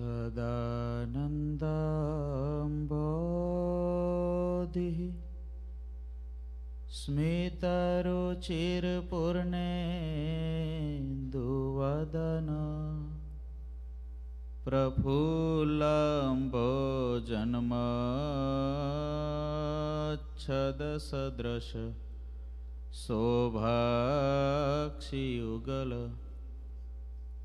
स्मितरुचिरपूर्णे स्मितरुचिरपूर्णेन्दुवदन प्रफुल्लम्बो जन्मच्छदसदृश शोभाक्षियुगल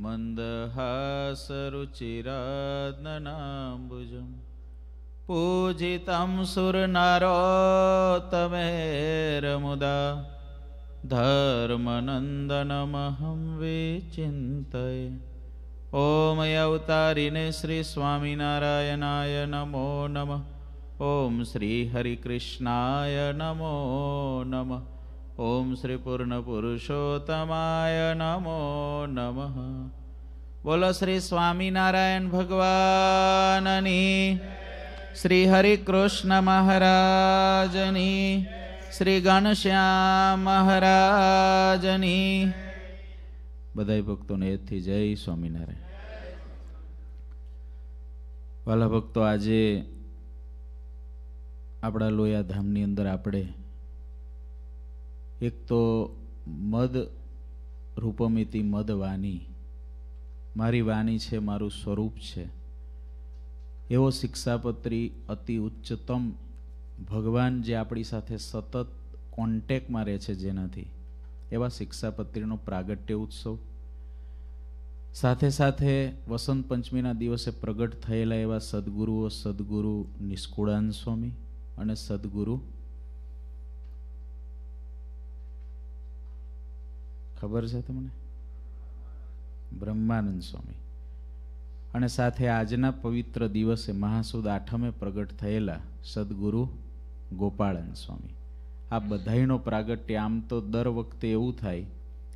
मन्दहासरुचिरन्नम्बुजं पूजितं सुरनरोतमेरमुदा धर्मनन्दनमहं विचिन्तये ॐ अवतारिणे श्रीस्वामिनारायणाय नमो नमः ॐ श्रीहरिकृष्णाय नमो नमः ઓમ શ્રી પૂર્ણ પુરુષોત્તમાય નમો નમઃ બોલો શ્રી સ્વામિનારાયણ ભગવાનની શ્રી હરિકૃષ્ણ મહારાજની શ્રી ગણશ્યામ મહારાજની બધા ભક્તોને એથી જય સ્વામિનારાયણ વાલા ભક્તો આજે આપણા લોયાધામની અંદર આપણે એક તો મદ રૂપમિતિ મદ વાની મારી વાણી છે મારું સ્વરૂપ છે એવો શિક્ષાપત્રી અતિ ઉચ્ચતમ ભગવાન જે આપણી સાથે સતત કોન્ટેકમાં રહે છે જેનાથી એવા શિક્ષાપત્રીનો પ્રાગટ્ય ઉત્સવ સાથે સાથે વસંત પંચમીના દિવસે પ્રગટ થયેલા એવા સદગુરુઓ સદગુરુ નિષ્કુળાન સ્વામી અને સદગુરુ ખબર છે તમને બ્રહ્માનંદ સ્વામી અને સાથે આજના પવિત્ર દિવસે મહાસુદ આઠમે પ્રગટ થયેલા સદગુરુ ગોપાળન સ્વામી આ બધાઈનો પ્રાગટ્ય આમ તો દર વખતે એવું થાય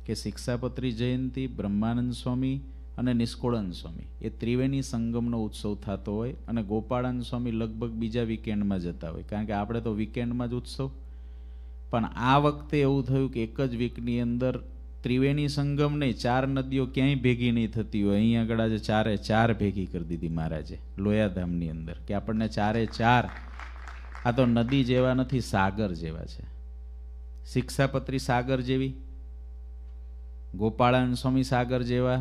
કે શિક્ષાપત્રી જયંતિ બ્રહ્માનંદ સ્વામી અને નિષ્કોળન સ્વામી એ ત્રિવેણી સંગમનો ઉત્સવ થતો હોય અને ગોપાળન સ્વામી લગભગ બીજા વીકેન્ડમાં જતા હોય કારણ કે આપણે તો વીકેન્ડમાં જ ઉત્સવ પણ આ વખતે એવું થયું કે એક જ વીકની અંદર ત્રિવેણી સંગમ નહીં ચાર નદીઓ ક્યાંય ભેગી નહીં થતી હોય અહીં આગળ આજે ચારે ચાર ભેગી કરી દીધી મહારાજે લોયાધામની અંદર કે આપણને ચારે ચાર આ તો નદી જેવા નથી સાગર જેવા છે શિક્ષાપત્રી સાગર જેવી ગોપાળાનંદ સ્વામી સાગર જેવા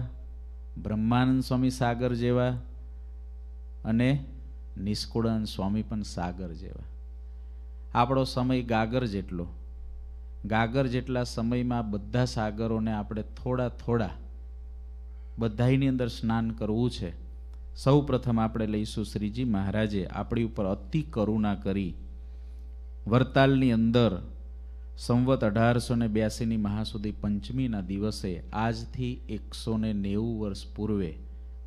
બ્રહ્માનંદ સ્વામી સાગર જેવા અને નિષ્કુળાનંદ સ્વામી પણ સાગર જેવા આપણો સમય ગાગર જેટલો ગાગર જેટલા સમયમાં બધા સાગરોને આપણે થોડા થોડા બધાની અંદર સ્નાન કરવું છે સૌ પ્રથમ આપણે લઈશું શ્રીજી મહારાજે આપણી ઉપર અતિ કરુણા કરી વરતાલની અંદર સંવત અઢારસો ને બ્યાસીની મહાસુદી પંચમીના દિવસે આજથી એકસો ને નેવું વર્ષ પૂર્વે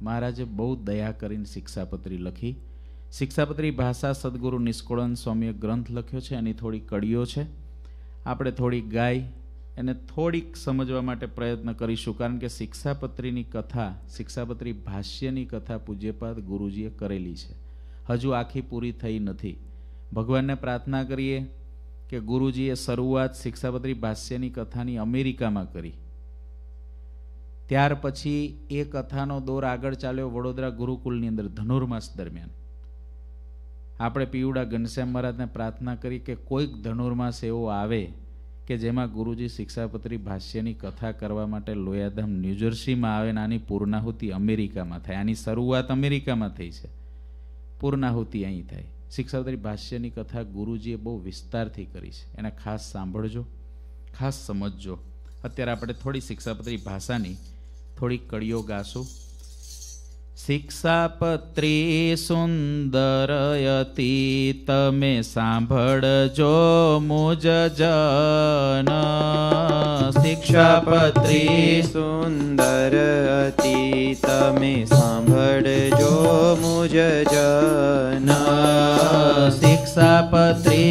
મહારાજે બહુ દયા કરીને શિક્ષાપત્રી લખી શિક્ષાપત્રી ભાષા સદગુરુ નિષ્કુળન સ્વામીએ ગ્રંથ લખ્યો છે એની થોડી કડીઓ છે આપણે થોડી ગાય એને થોડીક સમજવા માટે પ્રયત્ન કરીશું કારણ કે શિક્ષાપત્રીની કથા શિક્ષાપત્રી ભાષ્યની કથા પૂજ્યપાદ ગુરુજીએ કરેલી છે હજુ આખી પૂરી થઈ નથી ભગવાનને પ્રાર્થના કરીએ કે ગુરુજીએ શરૂઆત શિક્ષાપત્રી ભાષ્યની કથાની અમેરિકામાં કરી ત્યાર પછી એ કથાનો દોર આગળ ચાલ્યો વડોદરા ગુરુકુલની અંદર ધનુર્માસ દરમિયાન આપણે પીવડા ઘનશ્યામ મહારાજને પ્રાર્થના કરી કે કોઈક ધનુર્માસ એવો આવે કે જેમાં ગુરુજી શિક્ષાપત્રી ભાષ્યની કથા કરવા માટે લોયાધામ ન્યૂજર્સીમાં આવે અને આની પૂર્ણાહુતિ અમેરિકામાં થાય આની શરૂઆત અમેરિકામાં થઈ છે પૂર્ણાહુતિ અહીં થાય શિક્ષાપત્રી ભાષ્યની કથા ગુરુજીએ બહુ વિસ્તારથી કરી છે એને ખાસ સાંભળજો ખાસ સમજજો અત્યારે આપણે થોડી શિક્ષાપત્રી ભાષાની થોડી કડીઓ ગાશું शिक्षापत्री सुन्दरति तमे सम्भडो म शिक्षा पत्री सुन्दरति तमे सो मन शिक्षा पत्री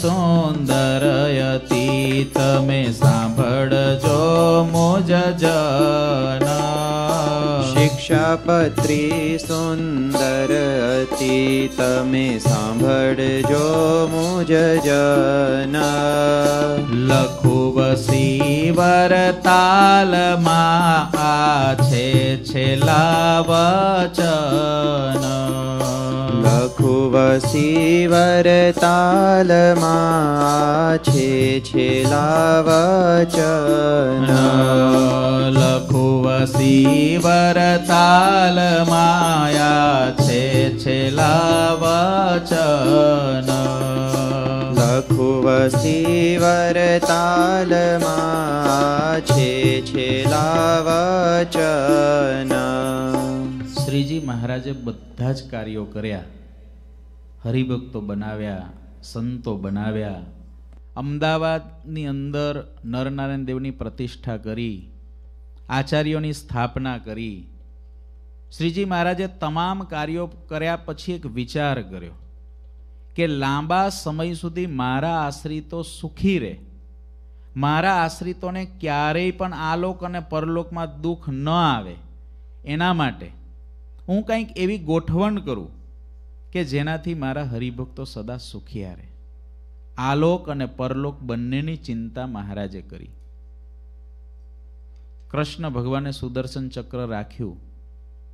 सुन्दरति तमे सम्भो मोज शपत्री सुन्दर अति तमे सांभड जो मुझ जन लखु वरताल माँ आचे छेला वचन छेला वचन ખુવસી વરતાલમાં છે છેલા વચન લખુવસી તાલ માયા છે છેલા વચન તાલ મા છે છેલા વચન શ્રીજી મહારાજે બધા જ કાર્યો કર્યા હરિભક્તો બનાવ્યા સંતો બનાવ્યા અમદાવાદની અંદર નરનારાયણ દેવની પ્રતિષ્ઠા કરી આચાર્યોની સ્થાપના કરી શ્રીજી મહારાજે તમામ કાર્યો કર્યા પછી એક વિચાર કર્યો કે લાંબા સમય સુધી મારા આશ્રિતો સુખી રહે મારા આશ્રિતોને ક્યારેય પણ આલોક અને પરલોકમાં દુઃખ ન આવે એના માટે હું કંઈક એવી ગોઠવણ કરું કે જેનાથી મારા હરિભક્તો સદા સુખિયા રહે આલોક અને પરલોક બંનેની ચિંતા મહારાજે કરી કૃષ્ણ ભગવાને સુદર્શન ચક્ર રાખ્યું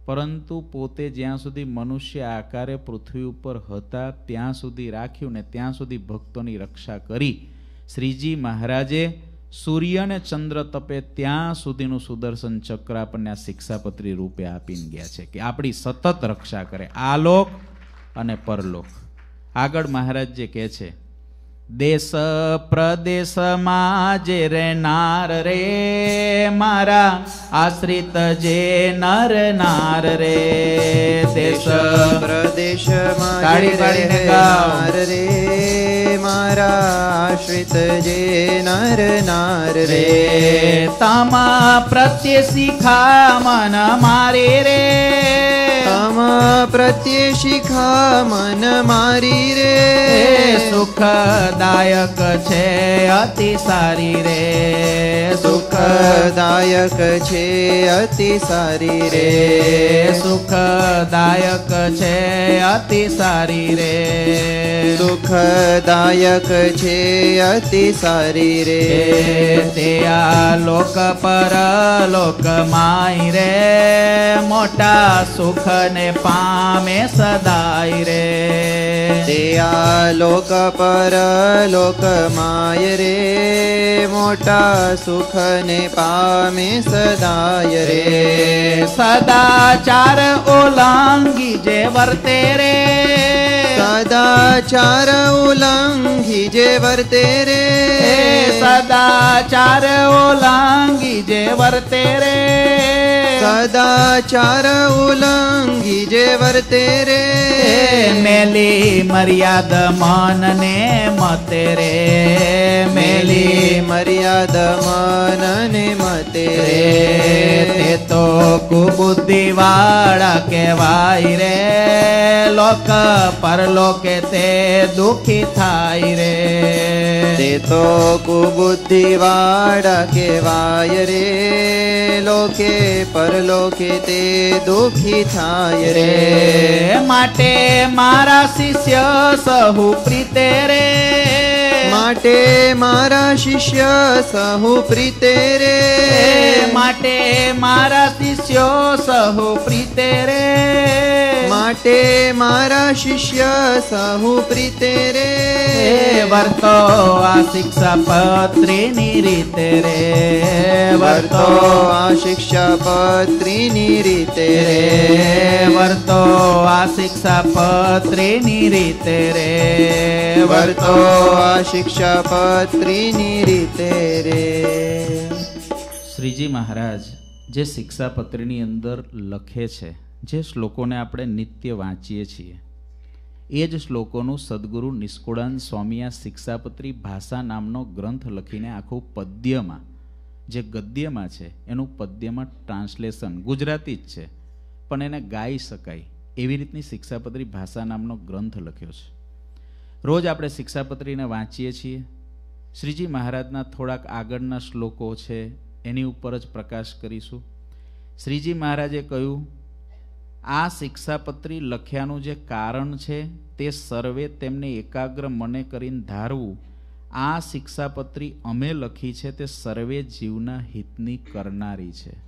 પરંતુ પોતે જ્યાં સુધી મનુષ્ય આકારે પૃથ્વી ઉપર હતા ત્યાં સુધી રાખ્યું ને ત્યાં સુધી ભક્તોની રક્ષા કરી શ્રીજી મહારાજે સૂર્ય અને ચંદ્ર તપે ત્યાં સુધીનું સુદર્શન ચક્ર આપણને આ શિક્ષાપત્રી રૂપે આપીને ગયા છે કે આપણી સતત રક્ષા કરે આલોક અને પરલોક આગળ મહારાજ જે કહે છે દેશ પ્રદેશમાં જે રેનાર રે મારા આશ્રિત જે નર નાર રે દેશ પ્રદેશમાં રે મારા આશ્રિત જે નર નાર રે તામા પ્રત્યે શિખા મન મારે રે પ્રત્યે શિખા મન મારી રે સુખદાયક છે અતિ સારી રે સુખદાયક છે અતિ સારી રે સુખદાયક છે અતિ સારી રે સુખદાયક છે અતિ સારી રે તે આ લોક પર લોક માય રે મોટા સુખ ને પામે સદાય રે દયા લોક પર લોક માય રે મોટા સુખને પામે સદાય રે સદાચાર ઓલાંગી જે વર્તે રે સદાચાર ઉલ્લંઘી જે વર્તે રે સદાચાર ઓલાંગી જે વર્તે રે કદાચાર ઉલ્લંઘી જે વર્તે રે મેલી મર્યાદ માનને મતે રે મેલી મર્યાદ માનને મતે રે તે તો કુબુદ્ધિ વાળા કહેવાય રે લોક પરલોકે તે દુખી થાય રે તે તો કુબુદ્ધિ વાળા કહેવાય રે લોકે પર પરલોકે તે દુખી થાય રે માટે મારા શિષ્ય સહુ પ્રીતે રે માટે મારા શિષ્ય સહુ પ્રીતે રે માટે મારા શિષ્યો સહુ પ્રીતે રે માટે મારા શિષ્ય સહુ પ્રીતે રે વર્તો આ શિક્ષા પત્રીની રીતે રે વર્તો આ શિક્ષા પત્રીની રીતે રે વર્તો આ શિક્ષા પત્રીની રીતે રે વર્તો આ શિક્ષા શિક્ષાપત્રીની રીતે રે શ્રીજી મહારાજ જે શિક્ષાપત્રીની અંદર લખે છે જે શ્લોકોને આપણે નિત્ય વાંચીએ છીએ એ જ શ્લોકોનું સદગુરુ નિષ્કુળાન સ્વામી શિક્ષાપત્રી ભાષા નામનો ગ્રંથ લખીને આખું પદ્યમાં જે ગદ્યમાં છે એનું પદ્યમાં ટ્રાન્સલેશન ગુજરાતી જ છે પણ એને ગાઈ શકાય એવી રીતની શિક્ષાપત્રી ભાષા નામનો ગ્રંથ લખ્યો છે રોજ આપણે શિક્ષાપત્રીને વાંચીએ છીએ શ્રીજી મહારાજના થોડાક આગળના શ્લોકો છે એની ઉપર જ પ્રકાશ કરીશું શ્રીજી મહારાજે કહ્યું આ શિક્ષાપત્રી લખ્યાનું જે કારણ છે તે સર્વે તેમને એકાગ્ર મને કરીને ધારવું આ શિક્ષાપત્રી અમે લખી છે તે સર્વે જીવના હિતની કરનારી છે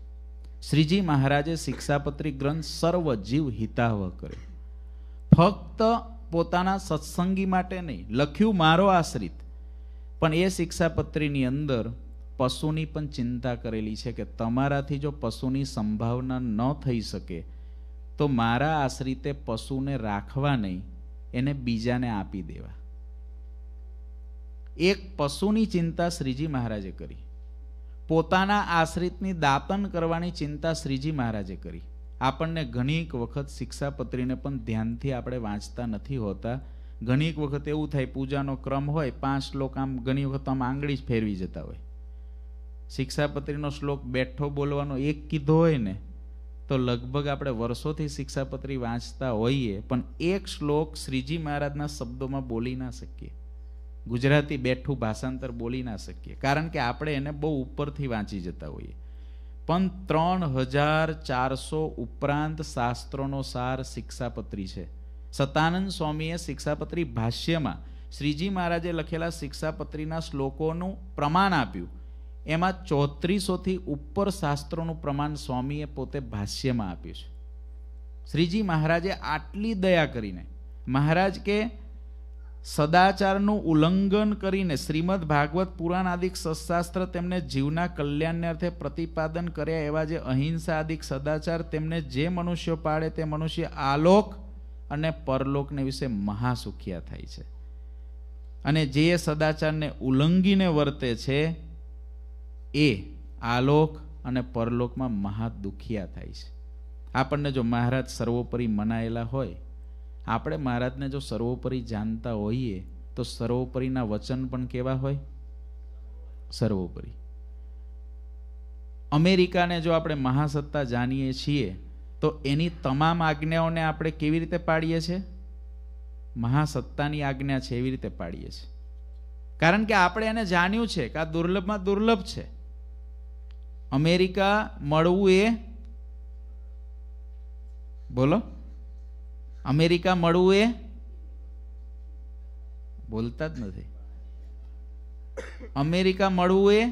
શ્રીજી મહારાજે શિક્ષાપત્રી ગ્રંથ સર્વ જીવ હિતાવહ કર્યો ફક્ત પોતાના સત્સંગી માટે નહીં લખ્યું મારો આશ્રિત પણ એ શિક્ષાપત્રીની અંદર પશુની પણ ચિંતા કરેલી છે કે તમારાથી જો પશુની સંભાવના ન થઈ શકે તો મારા આશ્રિતે પશુને રાખવા નહીં એને બીજાને આપી દેવા એક પશુની ચિંતા શ્રીજી મહારાજે કરી પોતાના આશ્રિતની દાતન કરવાની ચિંતા શ્રીજી મહારાજે કરી આપણને ઘણીક વખત શિક્ષાપત્રીને પણ ધ્યાનથી આપણે વાંચતા નથી હોતા ઘણીક વખત એવું થાય પૂજાનો ક્રમ હોય પાંચ શ્લોક આમ ઘણી વખત આમ આંગળી જ ફેરવી જતા હોય શિક્ષાપત્રીનો શ્લોક બેઠો બોલવાનો એક કીધો હોય ને તો લગભગ આપણે વર્ષોથી શિક્ષાપત્રી વાંચતા હોઈએ પણ એક શ્લોક શ્રીજી મહારાજના શબ્દોમાં બોલી ના શકીએ ગુજરાતી બેઠું ભાષાંતર બોલી ના શકીએ કારણ કે આપણે એને બહુ ઉપરથી વાંચી જતા હોઈએ પણ ત્રણ હજાર ચારસો ઉપરાંત શાસ્ત્રોનો સાર શિક્ષાપત્રી છે સતાનંદ સ્વામીએ શિક્ષાપત્રી ભાષ્યમાં શ્રીજી મહારાજે લખેલા શિક્ષાપત્રીના શ્લોકોનું પ્રમાણ આપ્યું એમાં ચોત્રીસોથી ઉપર શાસ્ત્રોનું પ્રમાણ સ્વામીએ પોતે ભાષ્યમાં આપ્યું છે શ્રીજી મહારાજે આટલી દયા કરીને મહારાજ કે સદાચારનું ઉલ્લંઘન કરીને શ્રીમદ ભાગવત પુરાણ આદિક સશાસ્ત્ર તેમને જીવના કલ્યાણને અર્થે પ્રતિપાદન કર્યા એવા જે અહિંસા આદિક સદાચાર તેમને જે મનુષ્યો પાડે તે મનુષ્ય આલોક અને પરલોકને વિશે મહાસુખિયા થાય છે અને જે સદાચારને ઉલ્લંઘીને વર્તે છે એ આલોક અને પરલોકમાં મહાદુખિયા થાય છે આપણને જો મહારાજ સર્વોપરી મનાયેલા હોય આપણે મહારાજને જો સર્વોપરી જાણતા હોઈએ તો સર્વોપરીના વચન પણ કેવા હોય સર્વોપરી અમેરિકાને જો આપણે મહાસત્તા જાણીએ છીએ તો એની તમામ આજ્ઞાઓને આપણે કેવી રીતે પાડીએ છીએ મહાસત્તાની આજ્ઞા છે એવી રીતે પાડીએ છીએ કારણ કે આપણે એને જાણ્યું છે કે આ દુર્લભમાં દુર્લભ છે અમેરિકા મળવું એ બોલો અમેરિકા મળવું એ બોલતા જ નથી અમેરિકા મળવું એ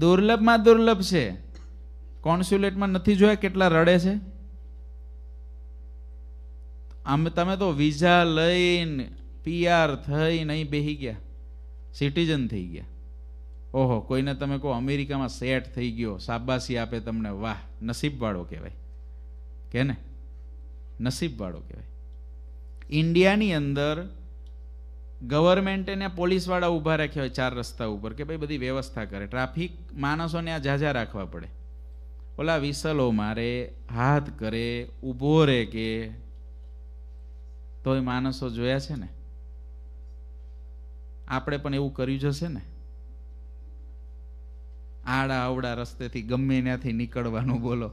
દુર્લભમાં દુર્લભ છે કોન્સ્યુલેટમાં નથી જોયા કેટલા રડે છે આમ તમે તો વિઝા લઈને પીઆર થઈને અહીં બેહી ગયા સિટીઝન થઈ ગયા ઓહો કોઈને તમે કહો અમેરિકામાં સેટ થઈ ગયો સાબાસી આપે તમને વાહ નસીબવાળો કહેવાય કે ને નસીબવાળો કહેવાય ઇન્ડિયાની અંદર ગવર્મેન્ટે ને પોલીસવાળા ઊભા રાખ્યા હોય ચાર રસ્તા ઉપર કે ભાઈ બધી વ્યવસ્થા કરે ટ્રાફિક માણસોને આ ઝાઝા રાખવા પડે ઓલા વિસલો મારે હાથ કરે ઊભો રહે કે તોય માણસો જોયા છે ને આપણે પણ એવું કર્યું જશે ને આડા અવડા રસ્તેથી ગમે ત્યાંથી નીકળવાનું બોલો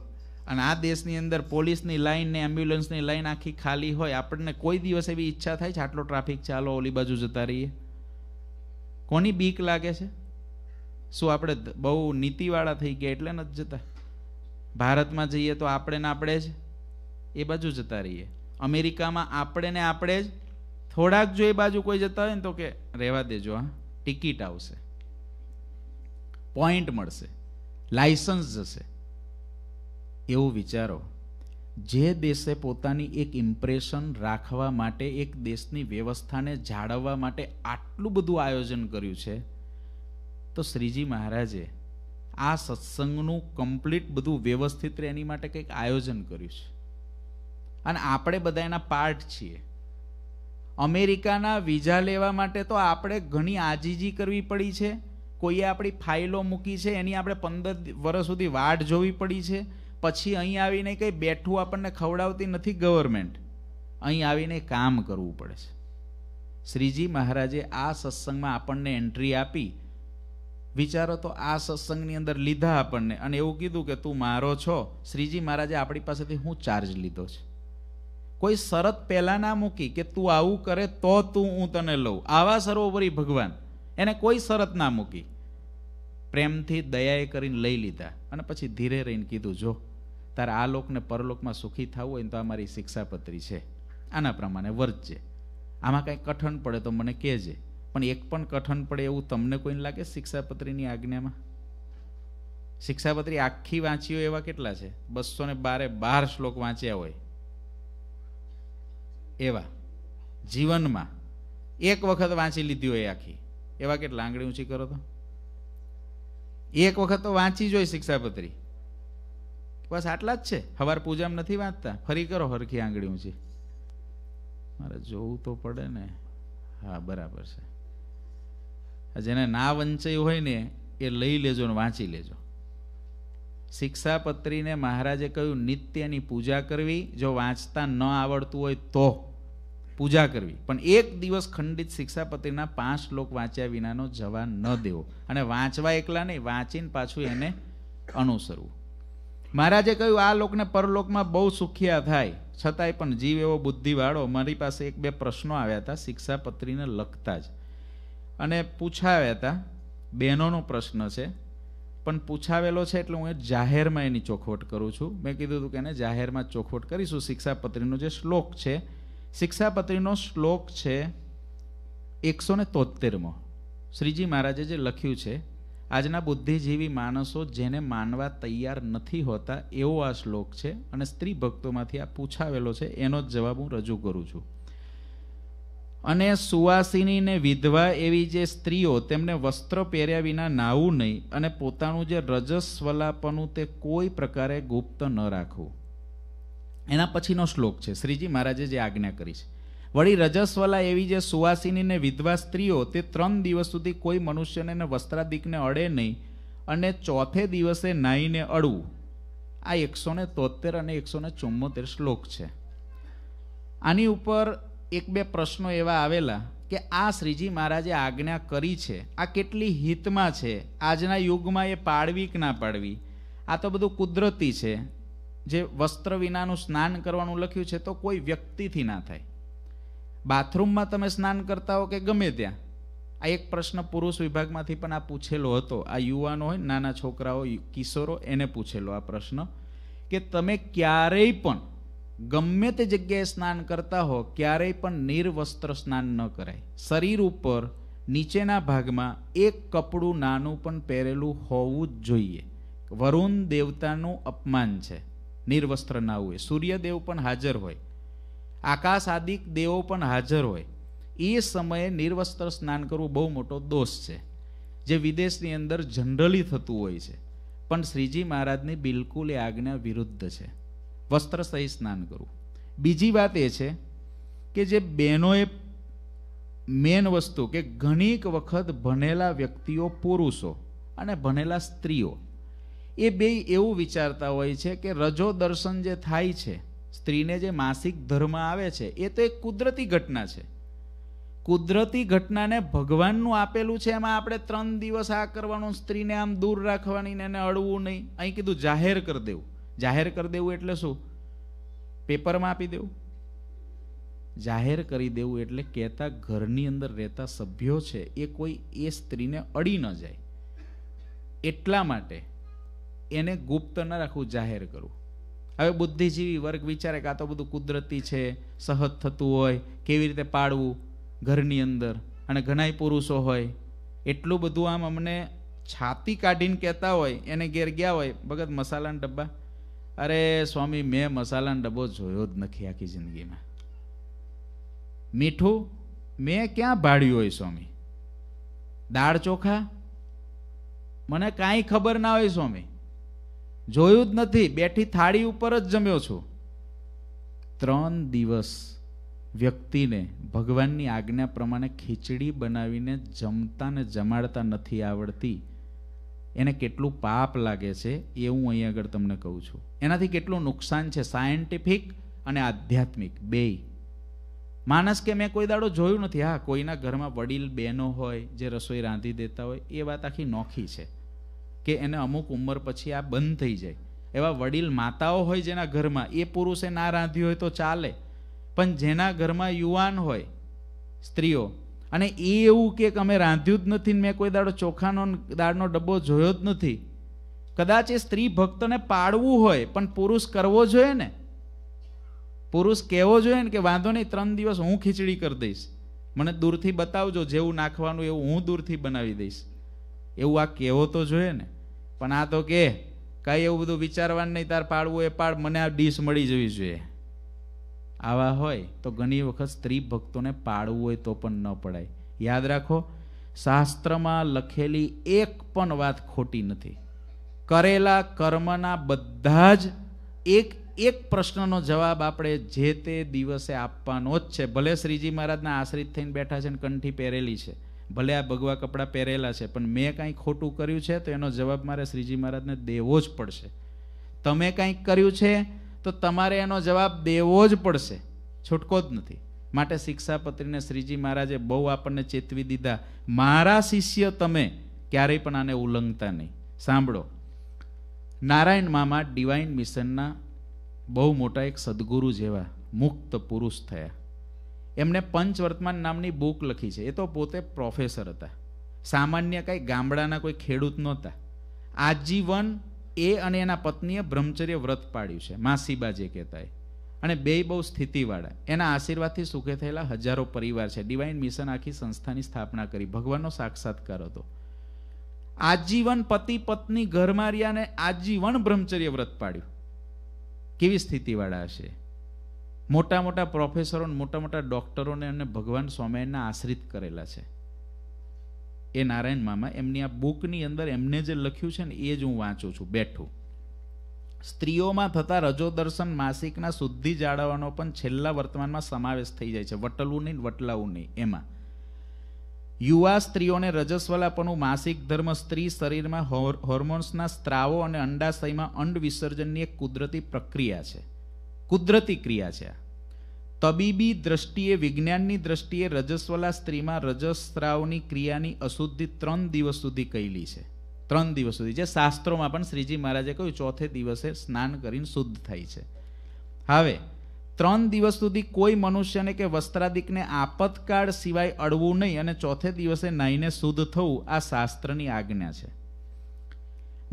અને આ દેશની અંદર પોલીસની લાઈન ને એમ્બ્યુલન્સની લાઈન આખી ખાલી હોય આપણને કોઈ દિવસ એવી ઈચ્છા થાય છે આટલો ટ્રાફિક ચાલો ઓલી બાજુ જતા રહીએ કોની બીક લાગે છે શું આપણે બહુ નીતિવાળા થઈ ગયા એટલે નથી જતા ભારતમાં જઈએ તો આપણે ને આપણે જ એ બાજુ જતા રહીએ અમેરિકામાં આપણે ને આપણે જ થોડાક જો એ બાજુ કોઈ જતા હોય ને તો કે રહેવા દેજો હા ટિકિટ આવશે પોઈન્ટ મળશે લાયસન્સ જશે એવો વિચારો જે દેશે પોતાની એક ઇમ્પ્રેશન રાખવા માટે એક દેશની વ્યવસ્થાને જાળવવા માટે આટલું બધું આયોજન કર્યું છે તો શ્રીજી મહારાજે આ સત્સંગનું કમ્પ્લીટ બધું વ્યવસ્થિત રહે એની માટે કંઈક આયોજન કર્યું છે અને આપણે બધા એના પાર્ટ છીએ અમેરિકાના વિઝા લેવા માટે તો આપણે ઘણી આજીજી કરવી પડી છે કોઈએ આપણી ફાઇલો મૂકી છે એની આપણે પંદર વર્ષ સુધી વાટ જોવી પડી છે પછી અહીં આવીને કંઈ બેઠું આપણને ખવડાવતી નથી ગવર્મેન્ટ અહીં આવીને કામ કરવું પડે છે શ્રીજી મહારાજે આ સત્સંગમાં આપણને એન્ટ્રી આપી વિચારો તો આ સત્સંગની અંદર લીધા આપણને અને એવું કીધું કે તું મારો છો શ્રીજી મહારાજે આપણી પાસેથી હું ચાર્જ લીધો છે કોઈ શરત પહેલાં ના મૂકી કે તું આવું કરે તો તું હું તને લઉં આવા સર્વોપરી ભગવાન એને કોઈ શરત ના મૂકી પ્રેમથી દયાએ કરીને લઈ લીધા અને પછી ધીરે રહીને કીધું જો તારે આ લોકને પરલોકમાં સુખી થવું હોય તો આ મારી શિક્ષાપત્રી છે આના પ્રમાણે વર્તજે આમાં કાંઈ કઠણ પડે તો મને કહેજે પણ એક પણ કઠણ પડે એવું તમને કોઈને લાગે શિક્ષાપત્રીની આજ્ઞામાં શિક્ષાપત્રી આખી વાંચી હોય એવા કેટલા છે બસો ને બારે બાર શ્લોક વાંચ્યા હોય એવા જીવનમાં એક વખત વાંચી લીધી હોય આખી એવા કેટલા આંગળી ઊંચી કરો તો એક વખત તો વાંચી જ હોય શિક્ષાપત્રી બસ આટલા જ છે હવાર પૂજામાં નથી વાંચતા ફરી કરો હરખી આંગળી ઊંચી મારે જોવું તો પડે ને હા બરાબર છે જેને ના વંચાયું હોય ને એ લઈ લેજો ને વાંચી લેજો શિક્ષાપત્રીને મહારાજે કહ્યું નિત્યની પૂજા કરવી જો વાંચતા ન આવડતું હોય તો પૂજા કરવી પણ એક દિવસ ખંડિત શિક્ષાપત્રીના પાંચ શ્લોક વાંચ્યા વિનાનો જવા ન દેવો અને વાંચવા એકલા નહીં વાંચીને પાછું એને અનુસરવું મહારાજે કહ્યું આ લોકને પરલોકમાં બહુ સુખિયા થાય છતાંય પણ જીવ એવો બુદ્ધિવાળો મારી પાસે એક બે પ્રશ્નો આવ્યા હતા શિક્ષાપત્રીને લખતા જ અને પૂછાવ્યા હતા બહેનોનો પ્રશ્ન છે પણ પૂછાવેલો છે એટલે હું એ જાહેરમાં એની ચોખવટ કરું છું મેં કીધું હતું કે એને જાહેરમાં ચોખવટ કરીશું શિક્ષાપત્રીનો જે શ્લોક છે શિક્ષાપત્રીનો શ્લોક છે એકસો ને તોતેરમો શ્રીજી મહારાજે જે લખ્યું છે આજના બુદ્ધિજીવી માણસો જેને માનવા તૈયાર નથી હોતા એવો આ શ્લોક છે અને સ્ત્રી ભક્તોમાંથી આ પૂછાવેલો છે એનો જ જવાબ હું રજૂ કરું છું અને સુવાસિની ને વિધવા એવી જે સ્ત્રીઓ તેમને વસ્ત્ર પહેર્યા વિના નાહવું નહીં અને પોતાનું જે રજસ્વલાપનું તે કોઈ પ્રકારે ગુપ્ત ન રાખવું એના પછીનો શ્લોક છે શ્રીજી મહારાજે જે આજ્ઞા કરી છે વળી રજસ્વલા એવી જે સુવાસિની ને વિધવા સ્ત્રીઓ તે ત્રણ દિવસ સુધી કોઈ મનુષ્યને ને વસ્ત્રાદિકને અડે નહીં અને ચોથે દિવસે નાહીને અડવું આ એકસો ને તોતેર અને એકસો ને ચુમ્મોતેર શ્લોક છે આની ઉપર એક બે પ્રશ્નો એવા આવેલા કે આ શ્રીજી મહારાજે આજ્ઞા કરી છે આ કેટલી હિતમાં છે આજના યુગમાં એ પાડવી કે ના પાડવી આ તો બધું કુદરતી છે જે વસ્ત્ર વિનાનું સ્નાન કરવાનું લખ્યું છે તો કોઈ વ્યક્તિથી ના થાય બાથરૂમમાં તમે સ્નાન કરતા હો કે ગમે ત્યાં આ એક પ્રશ્ન પુરુષ વિભાગમાંથી પણ આ પૂછેલો હતો આ યુવાનો હોય નાના છોકરાઓ કિશોરો એને પૂછેલો આ પ્રશ્ન કે તમે ક્યારેય પણ ગમે તે જગ્યાએ સ્નાન કરતા હો ક્યારેય પણ નિર્વસ્ત્ર સ્નાન ન કરાય શરીર ઉપર નીચેના ભાગમાં એક કપડું નાનું પણ પહેરેલું હોવું જ જોઈએ વરુણ દેવતાનું અપમાન છે નિર્વસ્ત્ર ના હોય સૂર્યદેવ પણ હાજર હોય આકાશ આદિક દેવો પણ હાજર હોય એ સમયે નિર્વસ્ત્ર સ્નાન કરવું બહુ મોટો દોષ છે જે વિદેશની અંદર જનરલી થતું હોય છે પણ શ્રીજી મહારાજની બિલકુલ એ આજ્ઞા વિરુદ્ધ છે વસ્ત્ર સહી સ્નાન કરવું બીજી વાત એ છે કે જે બહેનોએ મેન વસ્તુ કે ઘણીક વખત ભણેલા વ્યક્તિઓ પુરુષો અને ભણેલા સ્ત્રીઓ એ બે એવું વિચારતા હોય છે કે રજો દર્શન જે થાય છે સ્ત્રીને જે માસિક ધર્મ આવે છે એ તો એક કુદરતી ઘટના છે કુદરતી ઘટનાને ભગવાનનું આપેલું છે એમાં આપણે ત્રણ દિવસ આ કરવાનું સ્ત્રીને આમ દૂર રાખવાની ને એને અડવું નહીં અહીં કીધું જાહેર કરી દેવું જાહેર કરી દેવું એટલે શું પેપરમાં આપી દેવું જાહેર કરી દેવું એટલે કહેતા ઘરની અંદર રહેતા સભ્યો છે એ કોઈ એ સ્ત્રીને અડી ન જાય એટલા માટે એને ગુપ્ત ન રાખવું જાહેર કરવું હવે બુદ્ધિજીવી વર્ગ વિચારે કે આ તો બધું કુદરતી છે સહજ થતું હોય કેવી રીતે પાડવું ઘરની અંદર અને ઘણાય પુરુષો હોય એટલું બધું આમ અમને છાતી કાઢીને કહેતા હોય એને ઘેર ગયા હોય ભગત મસાલાના ડબ્બા અરે સ્વામી મેં મસાલાનો ડબ્બો જોયો જ નથી આખી જિંદગીમાં મીઠું મેં ક્યાં ભાડ્યું હોય સ્વામી દાળ ચોખા મને કાંઈ ખબર ના હોય સ્વામી જોયું જ નથી બેઠી થાળી ઉપર જ જમ્યો છું ત્રણ દિવસ વ્યક્તિને ભગવાનની આજ્ઞા પ્રમાણે ખીચડી બનાવીને જમતા ને જમાડતા નથી આવડતી એને કેટલું પાપ લાગે છે એ હું અહીં આગળ તમને કહું છું એનાથી કેટલું નુકસાન છે સાયન્ટિફિક અને આધ્યાત્મિક બે માણસ કે મેં કોઈ દાડો જોયું નથી હા કોઈના ઘરમાં વડીલ બહેનો હોય જે રસોઈ રાંધી દેતા હોય એ વાત આખી નોખી છે કે એને અમુક ઉંમર પછી આ બંધ થઈ જાય એવા વડીલ માતાઓ હોય જેના ઘરમાં એ પુરુષે ના રાંધ્યું હોય તો ચાલે પણ જેના ઘરમાં યુવાન હોય સ્ત્રીઓ અને એ એવું કે અમે રાંધ્યું જ નથી મેં કોઈ દાડો ચોખાનો દાળનો ડબ્બો જોયો જ નથી કદાચ એ સ્ત્રી ભક્તને પાડવું હોય પણ પુરુષ કરવો જોઈએ ને પુરુષ કહેવો જોઈએ ને કે વાંધો નહીં ત્રણ દિવસ હું ખીચડી કરી દઈશ મને દૂરથી બતાવજો જેવું નાખવાનું એવું હું દૂરથી બનાવી દઈશ એવું આ કહેવો તો જોઈએ ને પણ આ તો કે કાંઈ એવું બધું વિચારવાનું નહીં તાર પાડવું એ પાડ મને આ ડીશ મળી જવી જોઈએ આવા હોય તો ઘણી વખત સ્ત્રી ભક્તોને પાડવું હોય તો પણ ન પડાય યાદ રાખો શાસ્ત્રમાં લખેલી એક પણ વાત ખોટી નથી કરેલા કર્મના બધા જ એક એક પ્રશ્નનો જવાબ આપણે જે તે દિવસે આપવાનો જ છે ભલે શ્રીજી મહારાજના આશ્રિત થઈને બેઠા છે અને કંઠી પહેરેલી છે ભલે આ ભગવા કપડાં પહેરેલા છે પણ મેં કાંઈ ખોટું કર્યું છે તો એનો જવાબ મારે શ્રીજી મહારાજને દેવો જ પડશે તમે કાંઈક કર્યું છે તો તમારે એનો જવાબ દેવો જ પડશે છૂટકો જ નથી માટે શિક્ષાપત્રીને શ્રીજી મહારાજે બહુ આપણને ચેતવી દીધા મારા શિષ્ય તમે ક્યારેય પણ આને ઉલ્લંઘતા નહીં સાંભળો નારાયણ મામા ડિવાઇન મિશનના બહુ મોટા એક સદગુરુ જેવા મુક્ત પુરુષ થયા એમણે પંચવર્તમાન નામની બુક લખી છે એ તો પોતે પ્રોફેસર હતા સામાન્ય કાંઈ ગામડાના કોઈ ખેડૂત નહોતા આજીવન એ અને એના પત્નીએ બ્રહ્મચર્ય વ્રત પાડ્યું છે માસીબા જે કહેતા એ અને બે બહુ સ્થિતિવાળા એના આશીર્વાદથી સુખે થયેલા હજારો પરિવાર છે ડિવાઇન મિશન આખી સંસ્થાની સ્થાપના કરી ભગવાનનો સાક્ષાત્કાર હતો આજીવન પતિ પત્ની ઘરમાં રહ્યા આજીવન બ્રહ્મચર્ય વ્રત પાડ્યું કેવી સ્થિતિવાળા હશે મોટા મોટા પ્રોફેસરો મોટા મોટા ડૉક્ટરોને અને ભગવાન સ્વામિનારાયણના આશ્રિત કરેલા છે એ નારાયણ મામા એમની આ બુકની અંદર એમને જે લખ્યું છે ને એ જ હું વાંચું છું બેઠું સ્ત્રીઓમાં થતા રજોદર્શન માસિકના શુદ્ધિ જાળવવાનો પણ છેલ્લા વર્તમાનમાં સમાવેશ થઈ જાય છે વટલવું નહીં વટલાવું નહીં એમાં યુવા સ્ત્રીઓને રજસ્વલાપનું માસિક ધર્મ સ્ત્રી શરીરમાં હોર્મોન્સના સ્ત્રાવો અને અંડાશયમાં અંડ વિસર્જનની એક કુદરતી પ્રક્રિયા છે કુદરતી ક્રિયા છે તબીબી દ્રષ્ટિએ વિજ્ઞાનની દ્રષ્ટિએ રજસ્વલા સ્ત્રીમાં રજસ્ત્રાવની ક્રિયાની અશુદ્ધિ ત્રણ દિવસ સુધી કહેલી છે ત્રણ દિવસ સુધી જે શાસ્ત્રોમાં પણ શ્રીજી મહારાજે કહ્યું ચોથે દિવસે સ્નાન કરીને શુદ્ધ થાય છે હવે ત્રણ દિવસ સુધી કોઈ મનુષ્યને કે વસ્ત્રાદિકને આપતકાળ સિવાય અડવું નહીં અને ચોથે દિવસે નાહીને શુદ્ધ થવું આ શાસ્ત્રની આજ્ઞા છે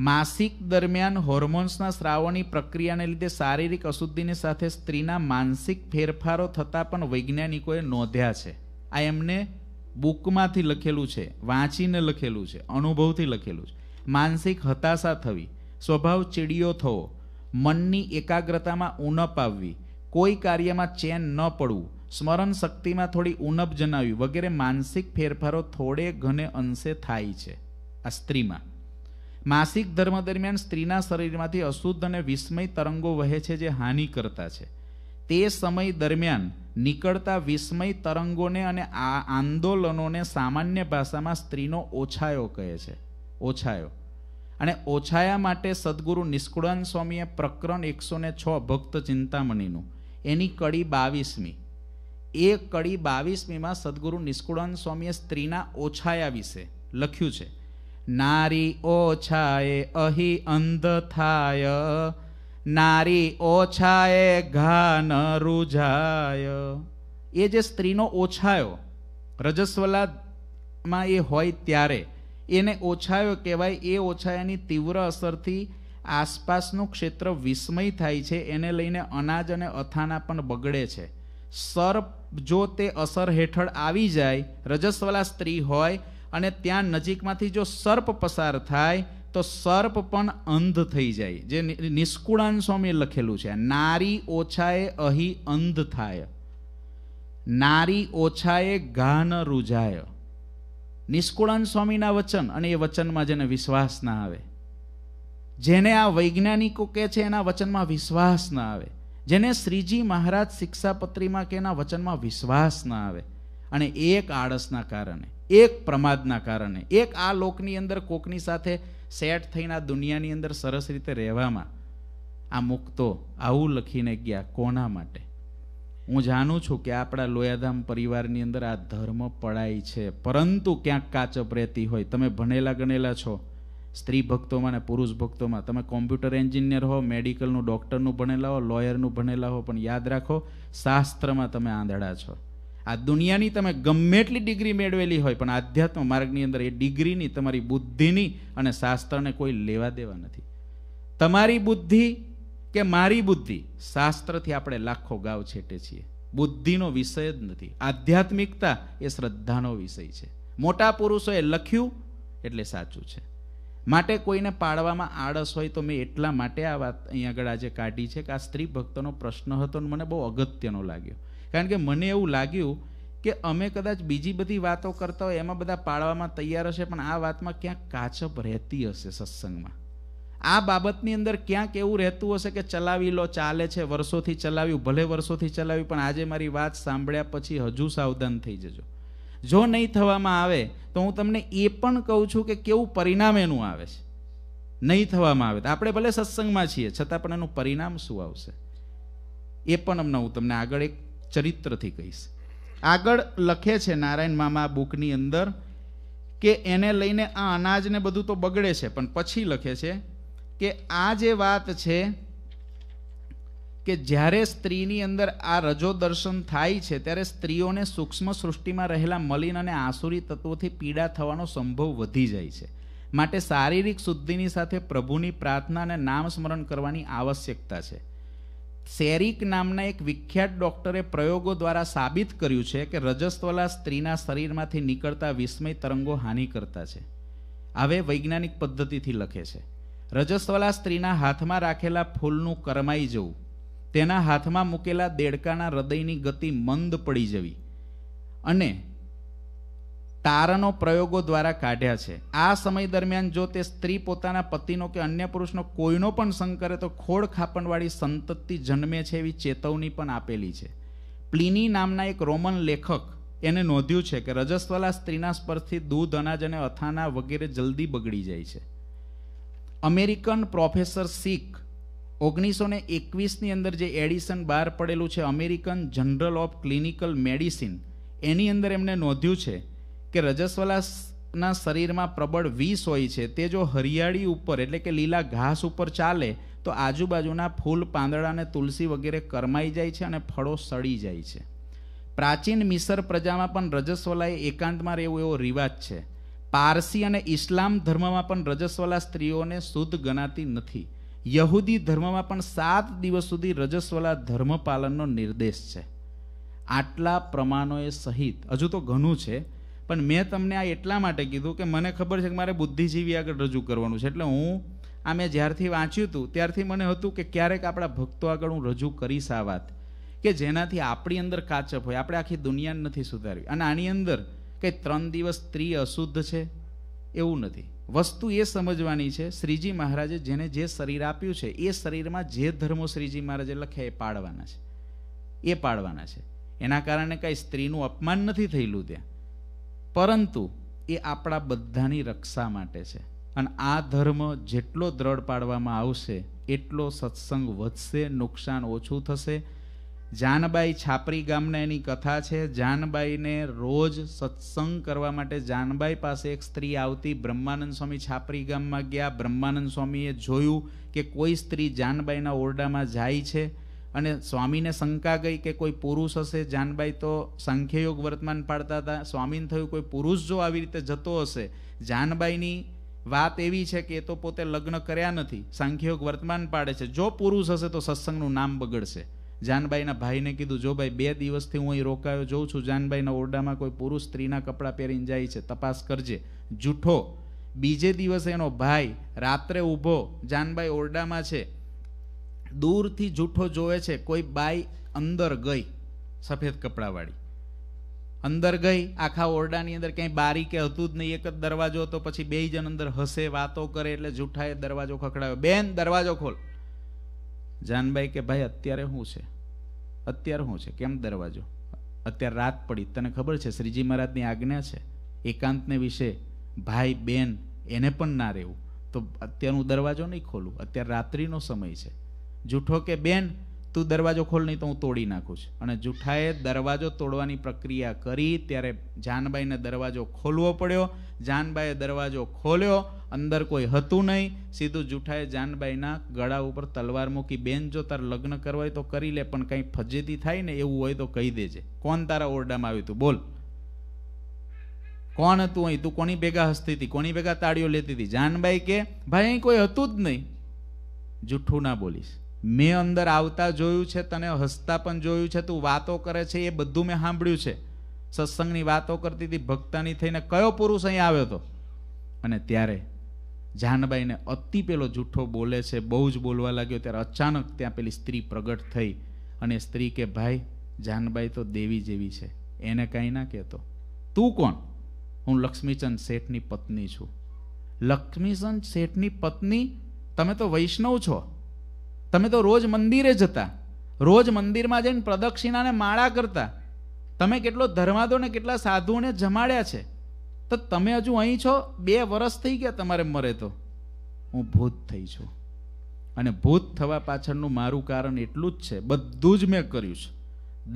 માસિક દરમિયાન હોર્મોન્સના સ્રાવોની પ્રક્રિયાને લીધે શારીરિક અશુદ્ધિની સાથે સ્ત્રીના માનસિક ફેરફારો થતાં પણ વૈજ્ઞાનિકોએ નોંધ્યા છે આ એમને બુકમાંથી લખેલું છે વાંચીને લખેલું છે અનુભવથી લખેલું છે માનસિક હતાશા થવી સ્વભાવ ચીડિયો થવો મનની એકાગ્રતામાં ઉણપ આવવી કોઈ કાર્યમાં ચેન ન પડવું સ્મરણ શક્તિમાં થોડી ઉણપ જણાવી વગેરે માનસિક ફેરફારો થોડે ઘને અંશે થાય છે આ સ્ત્રીમાં માસિક ધર્મ દરમિયાન સ્ત્રીના શરીરમાંથી અશુદ્ધ અને વિસ્મય તરંગો વહે છે જે હાનિ કરતા છે તે સમય દરમિયાન નીકળતા વિસ્મય તરંગોને અને આ આંદોલનોને સામાન્ય ભાષામાં સ્ત્રીનો ઓછાયો કહે છે ઓછાયો અને ઓછાયા માટે સદગુરુ નિષ્કુળાન સ્વામીએ પ્રકરણ એકસો ને છ ભક્ત ચિંતામણીનું એની કડી બાવીસમી એ કડી બાવીસમીમાં સદગુરુ નિષ્કુળાન સ્વામીએ સ્ત્રીના ઓછાયા વિશે લખ્યું છે નારી ઓછાએ અહી અંધ થાય નારી ઓછાએ ઘાન રૂઝાય એ જે સ્ત્રીનો ઓછાયો રજસ્વલામાં એ હોય ત્યારે એને ઓછાયો કહેવાય એ ઓછાયાની તીવ્ર અસરથી આસપાસનું ક્ષેત્ર વિસ્મય થાય છે એને લઈને અનાજ અને અથાના પણ બગડે છે સર્પ જો તે અસર હેઠળ આવી જાય રજસ્વલા સ્ત્રી હોય અને ત્યાં નજીકમાંથી જો સર્પ પસાર થાય તો સર્પ પણ અંધ થઈ જાય જે નિષ્કુળાન સ્વામી લખેલું છે નારી ઓછાએ અહીં અંધ થાય નારી ઓછાએ ઘા ન રૂજાય નિષ્કુળાન સ્વામીના વચન અને એ વચનમાં જેને વિશ્વાસ ના આવે જેને આ વૈજ્ઞાનિકો કે છે એના વચનમાં વિશ્વાસ ના આવે જેને શ્રીજી મહારાજ શિક્ષાપત્રીમાં કે એના વચનમાં વિશ્વાસ ના આવે અને એક આળસના કારણે એક પ્રમાદના કારણે એક આ લોકની અંદર કોકની સાથે સેટ થઈને આ દુનિયાની અંદર સરસ રીતે રહેવામાં આ મુક્તો આવું લખીને ગયા કોના માટે હું જાણું છું કે આપણા લોયાધામ પરિવારની અંદર આ ધર્મ પડાય છે પરંતુ ક્યાંક કાચપ રહેતી હોય તમે ભણેલા ગણેલા છો સ્ત્રી ભક્તોમાં અને પુરુષ ભક્તોમાં તમે કોમ્પ્યુટર એન્જિનિયર હો મેડિકલનું ડૉક્ટરનું ભણેલા હો લોયરનું ભણેલા હો પણ યાદ રાખો શાસ્ત્રમાં તમે આંધળા છો આ દુનિયાની તમે ગમે એટલી ડિગ્રી મેળવેલી હોય પણ આધ્યાત્મ માર્ગની અંદર એ ડિગ્રીની તમારી બુદ્ધિની અને શાસ્ત્રને કોઈ લેવા દેવા નથી તમારી બુદ્ધિ કે મારી બુદ્ધિ શાસ્ત્રથી આપણે લાખો ગાવ છેટે છીએ બુદ્ધિનો વિષય જ નથી આધ્યાત્મિકતા એ શ્રદ્ધાનો વિષય છે મોટા પુરુષોએ લખ્યું એટલે સાચું છે માટે કોઈને પાડવામાં આળસ હોય તો મેં એટલા માટે આ વાત અહીં આગળ આજે કાઢી છે કે આ સ્ત્રી ભક્તનો પ્રશ્ન હતો અને મને બહુ અગત્યનો લાગ્યો કારણ કે મને એવું લાગ્યું કે અમે કદાચ બીજી બધી વાતો કરતા હોય એમાં બધા પાળવામાં તૈયાર હશે પણ આ વાતમાં ક્યાંક કાચપ રહેતી હશે સત્સંગમાં આ બાબતની અંદર ક્યાંક એવું રહેતું હશે કે ચલાવી લો ચાલે છે વર્ષોથી ચલાવ્યું ભલે વર્ષોથી ચલાવ્યું પણ આજે મારી વાત સાંભળ્યા પછી હજુ સાવધાન થઈ જજો જો નહીં થવામાં આવે તો હું તમને એ પણ કહું છું કે કેવું પરિણામ એનું આવે છે નહીં થવામાં આવે તો આપણે ભલે સત્સંગમાં છીએ છતાં પણ એનું પરિણામ શું આવશે એ પણ અમને હું તમને આગળ એક ચરિત્રથી કહીશ આગળ લખે છે નારાયણ મામા બુકની અંદર કે એને લઈને આ અનાજને બધું તો બગડે છે પણ પછી લખે છે કે આ જે વાત છે કે જ્યારે સ્ત્રીની અંદર આ રજો દર્શન થાય છે ત્યારે સ્ત્રીઓને સૂક્ષ્મ સૃષ્ટિમાં રહેલા મલિન અને આસુરી તત્વોથી પીડા થવાનો સંભવ વધી જાય છે માટે શારીરિક શુદ્ધિની સાથે પ્રભુની પ્રાર્થના અને નામ સ્મરણ કરવાની આવશ્યકતા છે સેરિક નામના એક વિખ્યાત ડૉક્ટરે પ્રયોગો દ્વારા સાબિત કર્યું છે કે રજસ્વલા સ્ત્રીના શરીરમાંથી નીકળતા વિસ્મય તરંગો હાનિ કરતા છે હવે વૈજ્ઞાનિક પદ્ધતિથી લખે છે રજસ્વલા સ્ત્રીના હાથમાં રાખેલા ફૂલનું કરમાઈ જવું તેના હાથમાં મૂકેલા દેડકાના હૃદયની ગતિ મંદ પડી જવી અને તારનો પ્રયોગો દ્વારા કાઢ્યા છે આ સમય દરમિયાન જો તે સ્ત્રી પોતાના પતિનો કે અન્ય પુરુષનો કોઈનો પણ સંગ કરે તો ખોડ ખાપણવાળી સંતતિ જન્મે છે એવી ચેતવણી પણ આપેલી છે પ્લિની નામના એક રોમન લેખક એને નોંધ્યું છે કે રજસ્વલા સ્ત્રીના સ્પર્શથી દૂધ અનાજ અને અથાના વગેરે જલ્દી બગડી જાય છે અમેરિકન પ્રોફેસર શીખ ઓગણીસો ને એકવીસની અંદર જે એડિસન બહાર પડેલું છે American journal of clinical medicine એની અંદર એમને નોંધ્યું છે કે રજસ્વલાના શરીરમાં પ્રબળ વિષ હોય છે તે જો હરિયાળી ઉપર એટલે કે લીલા ઘાસ ઉપર ચાલે તો આજુબાજુના ફૂલ પાંદડાને તુલસી વગેરે કરમાઈ જાય છે અને ફળો સડી જાય છે પ્રાચીન મિસર પ્રજામાં પણ રજસ્વલાએ એકાંતમાં રહેવો એવો રિવાજ છે પારસી અને ઇસ્લામ ધર્મમાં પણ રજસ્વલા સ્ત્રીઓને શુદ્ધ ગણાતી નથી યહૂદી ધર્મમાં પણ સાત દિવસ સુધી રજસ્વલા ધર્મપાલનનો નિર્દેશ છે આટલા પ્રમાણોએ સહિત હજુ તો ઘણું છે પણ મેં તમને આ એટલા માટે કીધું કે મને ખબર છે કે મારે બુદ્ધિજીવી આગળ રજૂ કરવાનું છે એટલે હું આ મેં જ્યારથી વાંચ્યું હતું ત્યારથી મને હતું કે ક્યારેક આપણા ભક્તો આગળ હું રજૂ કરીશ આ વાત કે જેનાથી આપણી અંદર કાચપ હોય આપણે આખી દુનિયાને નથી સુધારવી અને આની અંદર કંઈ ત્રણ દિવસ સ્ત્રી અશુદ્ધ છે એવું નથી વસ્તુ એ સમજવાની છે શ્રીજી મહારાજે જેને જે શરીર આપ્યું છે એ શરીરમાં જે ધર્મો શ્રીજી મહારાજે લખ્યા એ પાડવાના છે એ પાડવાના છે એના કારણે કાંઈ સ્ત્રીનું અપમાન નથી થયેલું ત્યાં પરંતુ એ આપણા બધાની રક્ષા માટે છે અને આ ધર્મ જેટલો દ્રઢ પાડવામાં આવશે એટલો સત્સંગ વધશે નુકસાન ઓછું થશે જાનબાઈ છાપરી ગામના એની કથા છે જાનબાઈને રોજ સત્સંગ કરવા માટે જાનબાઈ પાસે એક સ્ત્રી આવતી બ્રહ્માનંદ સ્વામી છાપરી ગામમાં ગયા બ્રહ્માનંદ સ્વામીએ જોયું કે કોઈ સ્ત્રી જાનબાઈના ઓરડામાં જાય છે અને સ્વામીને શંકા ગઈ કે કોઈ પુરુષ હશે જાનબાઈ તો સંખ્યયોગ વર્તમાન પાડતા હતા સ્વામીને થયું કોઈ પુરુષ જો આવી રીતે જતો હશે જાનબાઈની વાત એવી છે કે એ તો પોતે લગ્ન કર્યા નથી સાંખ્યયોગ વર્તમાન પાડે છે જો પુરુષ હશે તો સત્સંગનું નામ બગડશે જાનબાઈના ભાઈને કીધું જો ભાઈ બે દિવસથી હું અહીં રોકાયો જોઉં છું જાનબાઈના ઓરડામાં કોઈ પુરુષ સ્ત્રીના કપડાં પહેરીને જાય છે તપાસ કરજે જૂઠો બીજે દિવસે એનો ભાઈ રાત્રે ઊભો જાનબાઈ ઓરડામાં છે દૂરથી જૂઠો જોવે છે કોઈ બાઈ અંદર ગઈ સફેદ કપડાવાળી અંદર ગઈ આખા ઓરડાની અંદર ક્યાંય બારી કે હતું જ નહીં એક જ દરવાજો હતો પછી બે જણ અંદર હસે વાતો કરે એટલે જૂઠાએ દરવાજો ખખડાવ્યો બેન દરવાજો ખોલ જાનભાઈ કે ભાઈ અત્યારે શું છે અત્યારે શું છે કેમ દરવાજો અત્યારે રાત પડી તને ખબર છે શ્રીજી મહારાજની આજ્ઞા છે એકાંતને વિશે ભાઈ બેન એને પણ ના રહેવું તો અત્યારનું દરવાજો નહીં ખોલું અત્યારે રાત્રિનો સમય છે જૂઠો કે બેન તું દરવાજો ખોલ નહીં તો હું તોડી નાખું છું અને જૂઠાએ દરવાજો તોડવાની પ્રક્રિયા કરી ત્યારે જાનબાઈને દરવાજો ખોલવો પડ્યો જાનબાઈએ દરવાજો ખોલ્યો અંદર કોઈ હતું નહીં સીધું જૂઠાએ જાનબાઈના ગળા ઉપર તલવાર મૂકી બેન જો તારે લગ્ન કરવા હોય તો કરી લે પણ કંઈ ફજેતી થાય ને એવું હોય તો કહી દેજે કોણ તારા ઓરડામાં આવ્યું તું બોલ કોણ હતું અહીં તું કોની ભેગા હસતી હતી કોની ભેગા તાળીઓ લેતી હતી જાનબાઈ કે ભાઈ અહીં કોઈ હતું જ નહીં જૂઠું ના બોલીશ મેં અંદર આવતા જોયું છે તને હસતા પણ જોયું છે તું વાતો કરે છે એ બધું મેં સાંભળ્યું છે સત્સંગની વાતો કરતી હતી ભક્તાની થઈને કયો પુરુષ અહીં આવ્યો હતો અને ત્યારે જાનબાઈને અતિ પેલો જૂઠો બોલે છે બહુ જ બોલવા લાગ્યો ત્યારે અચાનક ત્યાં પેલી સ્ત્રી પ્રગટ થઈ અને સ્ત્રી કે ભાઈ જાનબાઈ તો દેવી જેવી છે એને કાંઈ ના કહેતો તું કોણ હું લક્ષ્મીચંદ શેઠની પત્ની છું લક્ષ્મીચંદ શેઠની પત્ની તમે તો વૈષ્ણવ છો તમે તો રોજ મંદિરે જતા રોજ મંદિરમાં જઈને પ્રદક્ષિણાને માળા કરતા તમે કેટલો ધર્માદોને કેટલા સાધુઓને જમાડ્યા છે તો તમે હજુ અહીં છો બે વર્ષ થઈ ગયા તમારે મરે તો હું ભૂત થઈ છું અને ભૂત થવા પાછળનું મારું કારણ એટલું જ છે બધું જ મેં કર્યું છે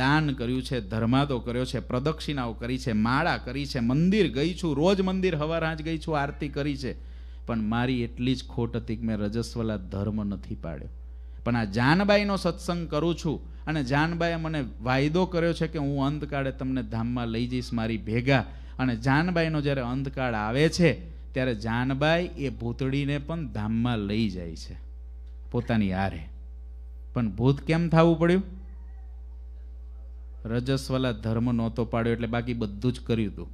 દાન કર્યું છે ધર્માદો કર્યો છે પ્રદક્ષિણાઓ કરી છે માળા કરી છે મંદિર ગઈ છું રોજ મંદિર હવા રાજ ગઈ છું આરતી કરી છે પણ મારી એટલી જ ખોટ હતી કે મેં રજસ્વલા ધર્મ નથી પાડ્યો પણ આ જાનબાઈનો સત્સંગ કરું છું અને જાનબાઈએ મને વાયદો કર્યો છે કે હું અંધકાળે તમને ધામમાં લઈ જઈશ મારી ભેગા અને જાનબાઈનો જ્યારે અંધકાળ આવે છે ત્યારે જાનબાઈ એ ભૂતળીને પણ ધામમાં લઈ જાય છે પોતાની આરે પણ ભૂત કેમ થવું પડ્યું રજસ્વલા ધર્મ નહોતો પાડ્યો એટલે બાકી બધું જ કર્યું હતું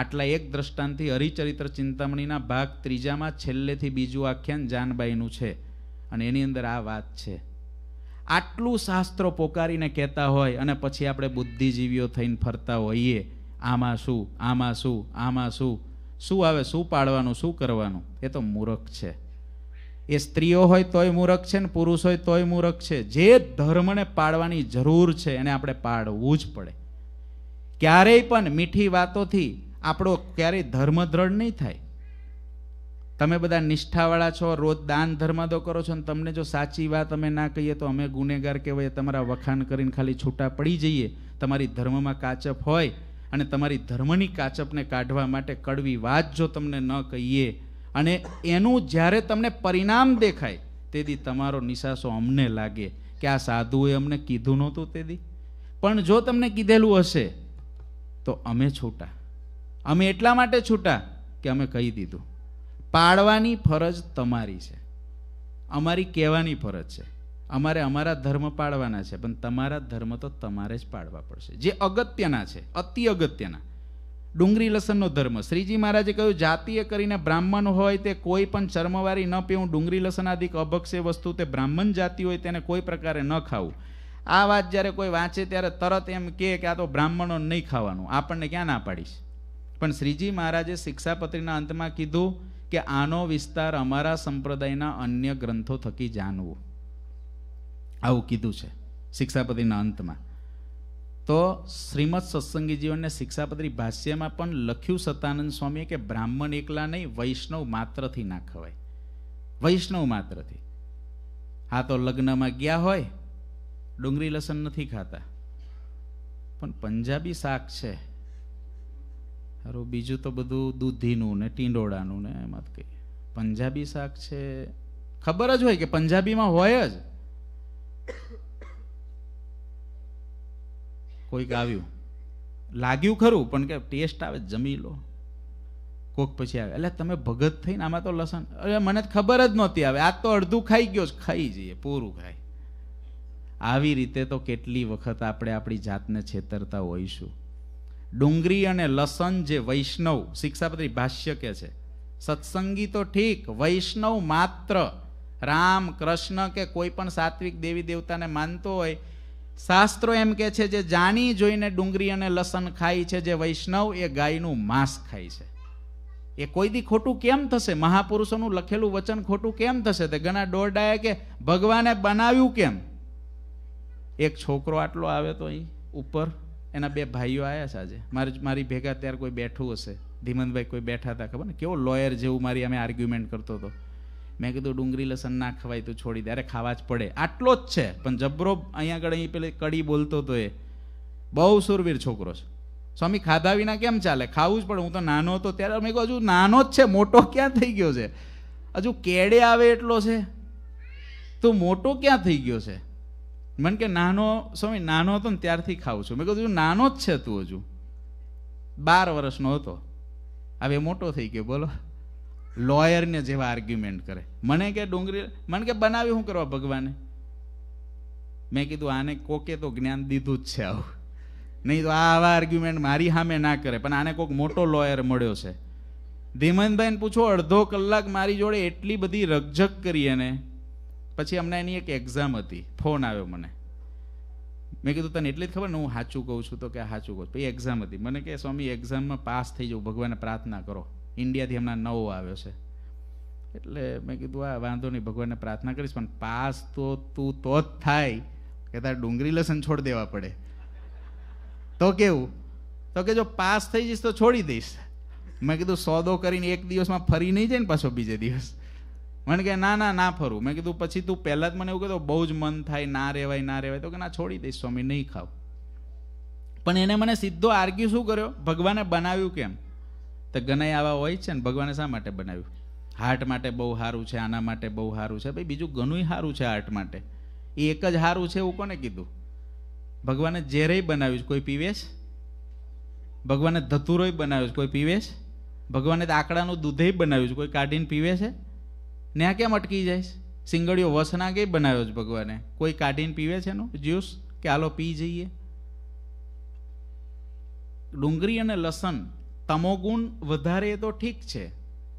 આટલા એક દ્રષ્ટાંતથી હરિચરિત્ર ચિંતામણીના ભાગ ત્રીજામાં છેલ્લેથી બીજું આખ્યાન જાનબાઈનું છે અને એની અંદર આ વાત છે આટલું શાસ્ત્રો પોકારીને કહેતા હોય અને પછી આપણે બુદ્ધિજીવીઓ થઈને ફરતા હોઈએ આમાં શું આમાં શું આમાં શું શું આવે શું પાડવાનું શું કરવાનું એ તો મૂરખ છે એ સ્ત્રીઓ હોય તોય મૂરખ છે ને પુરુષ હોય તોય મૂરખ છે જે ધર્મને પાડવાની જરૂર છે એને આપણે પાડવું જ પડે ક્યારેય પણ મીઠી વાતોથી આપણો ક્યારેય ધર્મ દ્રઢ નહીં થાય તમે બધા નિષ્ઠાવાળા છો રોજ દાન તો કરો છો અને તમને જો સાચી વાત અમે ના કહીએ તો અમે ગુનેગાર કહેવાય તમારા વખાણ કરીને ખાલી છૂટા પડી જઈએ તમારી ધર્મમાં કાચપ હોય અને તમારી ધર્મની કાચપને કાઢવા માટે કડવી વાત જો તમને ન કહીએ અને એનું જ્યારે તમને પરિણામ દેખાય તેથી તમારો નિશાસો અમને લાગે કે આ સાધુએ અમને કીધું નહોતું તેથી પણ જો તમને કીધેલું હશે તો અમે છૂટા અમે એટલા માટે છૂટા કે અમે કહી દીધું પાડવાની ફરજ તમારી છે અમારી કહેવાની ફરજ છે અમારે અમારા ધર્મ પાડવાના છે પણ તમારા ધર્મ તો તમારે જ પાડવા પડશે જે અગત્યના છે અતિ અગત્યના ડુંગળી લસણનો ધર્મ શ્રીજી મહારાજે કહ્યું જાતીય કરીને બ્રાહ્મણ હોય તે કોઈ પણ ચર્મવારી ન પીવું ડુંગળી લસણાદિક અભક્ષે વસ્તુ તે બ્રાહ્મણ જાતિ હોય તેને કોઈ પ્રકારે ન ખાવું આ વાત જ્યારે કોઈ વાંચે ત્યારે તરત એમ કહે કે આ તો બ્રાહ્મણો નહીં ખાવાનું આપણને ક્યાં ના પાડીશ પણ શ્રીજી મહારાજે શિક્ષાપત્રીના અંતમાં કીધું કે આનો વિસ્તાર અમારા સંપ્રદાયના અન્ય ગ્રંથો થકી જાણવો આવું કીધું છે શિક્ષાપત્રીના અંતમાં તો શ્રીમદ સત્સંગી જીવનને ભાષ્યમાં પણ લખ્યું સતાનંદ સ્વામીએ કે બ્રાહ્મણ એકલા નહીં વૈષ્ણવ માત્રથી ના ખવાય વૈષ્ણવ માત્રથી હા તો લગ્નમાં ગયા હોય ડુંગળી લસણ નથી ખાતા પણ પંજાબી શાક છે હારું બીજું તો બધું દૂધીનું ને ટીંડોળાનું ને એમાં કંઈ પંજાબી શાક છે ખબર જ હોય કે પંજાબીમાં હોય જ કોઈક આવ્યું લાગ્યું ખરું પણ કે ટેસ્ટ આવે જમી લો કોક પછી આવે એટલે તમે ભગત થઈને આમાં તો લસણ અરે મને ખબર જ નહોતી આવે આ તો અડધું ખાઈ ગયો જ ખાઈ જઈએ પૂરું ખાય આવી રીતે તો કેટલી વખત આપણે આપણી જાતને છેતરતા હોઈશું ડુંગળી અને લસણ જે વૈષ્ણવ શિક્ષાપત્રી ભાષ્ય કે છે સત્સંગી તો ઠીક વૈષ્ણવ માત્ર રામ કૃષ્ણ કે કોઈ પણ સાત્વિક દેવી દેવતાને માનતો હોય શાસ્ત્રો એમ કે છે જે જાણી જોઈને ડુંગળી અને લસણ ખાય છે જે વૈષ્ણવ એ ગાયનું માંસ ખાય છે એ કોઈ દી ખોટું કેમ થશે મહાપુરુષોનું લખેલું વચન ખોટું કેમ થશે તે ઘણા દોરડાએ કે ભગવાને બનાવ્યું કેમ એક છોકરો આટલો આવે તો અહીં ઉપર એના બે ભાઈઓ આવ્યા છે આજે મારી મારી ભેગા ત્યારે કોઈ બેઠું હશે ધીમંતભાઈ કોઈ બેઠા હતા ખબર ને કેવો લોયર જેવું મારી અમે આર્ગ્યુમેન્ટ કરતો હતો મેં કીધું ડુંગળી લસણ ના ખવાય તું છોડી દે અરે ખાવા જ પડે આટલો જ છે પણ જબરો અહીંયા આગળ અહીં પેલી કડી બોલતો હતો એ બહુ સુરવીર છોકરો છે સ્વામી ખાધા વિના કેમ ચાલે ખાવું જ પડે હું તો નાનો હતો ત્યારે અમે હજુ નાનો જ છે મોટો ક્યાં થઈ ગયો છે હજુ કેડે આવે એટલો છે તો મોટો ક્યાં થઈ ગયો છે મન કે નાનો સ્વામી નાનો હતો ને ત્યારથી ખાઉં છું મેં કીધું નાનો જ છે તું હજુ બાર વર્ષનો હતો હવે મોટો થઈ ગયો બોલો લોયરને જેવા આર્ગ્યુમેન્ટ કરે મને કે ડુંગરી મને કે બનાવી શું કરવા ભગવાને મેં કીધું આને કોકે તો જ્ઞાન દીધું જ છે આવું નહીં તો આવા આર્ગ્યુમેન્ટ મારી સામે ના કરે પણ આને કોઈક મોટો લોયર મળ્યો છે ધીમનભાઈને પૂછો અડધો કલાક મારી જોડે એટલી બધી રકઝક કરી એને પછી હમણાં એની એક એક્ઝામ હતી ફોન આવ્યો મને મેં કીધું તને એટલી જ ખબર ને હું સાચું કહું છું તો કે સાચું કહું પછી એક્ઝામ હતી મને કે સ્વામી એક્ઝામમાં પાસ થઈ જવું ભગવાને પ્રાર્થના કરો ઇન્ડિયાથી હમણાં નવો આવ્યો છે એટલે મેં કીધું આ વાંધો નહીં ભગવાનને પ્રાર્થના કરીશ પણ પાસ તો તું તો જ થાય કે તારે ડુંગળી લસણ છોડી દેવા પડે તો કેવું તો કે જો પાસ થઈ જઈશ તો છોડી દઈશ મેં કીધું સોદો કરીને એક દિવસમાં ફરી નહીં જાય ને પાછો બીજે દિવસ મને કે ના ના ના ફરું મેં કીધું પછી તું પહેલાં જ મને એવું કહેતો બહુ જ મન થાય ના રહેવાય ના રહેવાય તો કે ના છોડી દઈશ સ્વામી નહીં ખાવ પણ એને મને સીધો આર્ગ્યુ શું કર્યો ભગવાને બનાવ્યું કેમ તો ગનાય આવા હોય છે ને ભગવાને શા માટે બનાવ્યું હાર્ટ માટે બહુ સારું છે આના માટે બહુ સારું છે ભાઈ બીજું ઘણું સારું છે હાર્ટ માટે એ એક જ સારું છે એવું કોને કીધું ભગવાને ઝેરેય બનાવ્યું છે કોઈ પીવેશ ભગવાને ધતુરોય બનાવ્યું છે કોઈ પીવે ભગવાને આકડાનું દૂધેય બનાવ્યું છે કોઈ કાઢીને પીવે છે ને આ કેમ અટકી જાય છે સિંગડીઓ વસના કે બનાવ્યો છે ભગવાને કોઈ કાઢીને પીવે છે એનો જ્યુસ કે આલો પી જઈએ ડુંગળી અને લસણ તમોગુણ વધારે તો ઠીક છે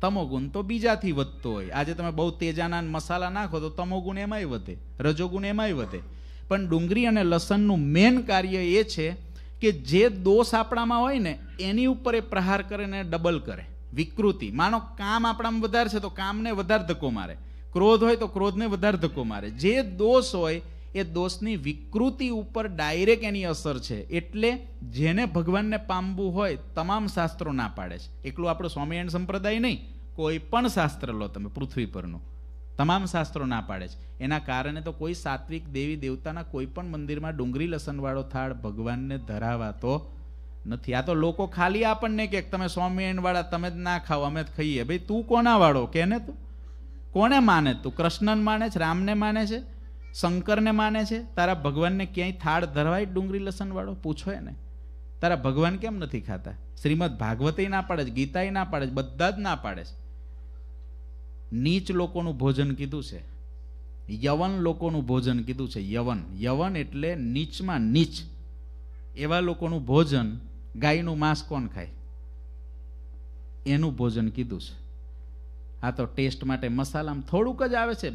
તમોગુણ તો બીજાથી વધતો હોય આજે તમે બહુ તેજાના મસાલા નાખો તો તમોગુણ એમાંય વધે રજોગુણ એમાંય વધે પણ ડુંગળી અને લસણનું મેન કાર્ય એ છે કે જે દોષ આપણામાં હોય ને એની ઉપર એ પ્રહાર કરે ને ડબલ કરે વિકૃતિ માનો કામ આપણામાં વધારે છે તો કામને વધારે ધક્કો મારે ક્રોધ હોય તો ક્રોધને વધારે ધક્કો મારે જે દોષ હોય એ દોષની વિકૃતિ ઉપર ડાયરેક્ટ એની અસર છે એટલે જેને ભગવાનને પામવું હોય તમામ શાસ્ત્રો ના પાડે છે એકલું આપણો સ્વામિનારાયણ સંપ્રદાય નહીં કોઈ પણ શાસ્ત્ર લો તમે પૃથ્વી પરનું તમામ શાસ્ત્રો ના પાડે છે એના કારણે તો કોઈ સાત્વિક દેવી દેવતાના કોઈ પણ મંદિરમાં ડુંગરી લસણવાળો થાળ ભગવાનને ધરાવાતો નથી આ તો લોકો ખાલી આપણને કે તમે સ્વામિનારાયણવાળા તમે જ ના ખાઓ અમે જ ખાઈએ ભાઈ તું કોનાવાળો વાળો કેને તું કોને માને તું કૃષ્ણન માને છે રામને માને છે શંકરને માને છે તારા ભગવાનને ક્યાંય થાળ ધરવાય ડુંગળી લસણવાળો પૂછો એને તારા ભગવાન કેમ નથી ખાતા શ્રીમદ ભાગવતે ના પાડે છે ગીતાએ ના પાડે છે બધા જ ના પાડે છે નીચ લોકોનું ભોજન કીધું છે યવન લોકોનું ભોજન કીધું છે યવન યવન એટલે નીચમાં નીચ એવા લોકોનું ભોજન ગાયનું માંસ કોણ ખાય એનું ભોજન કીધું છે આ તો ટેસ્ટ માટે મસાલામાં થોડુંક જ આવે છે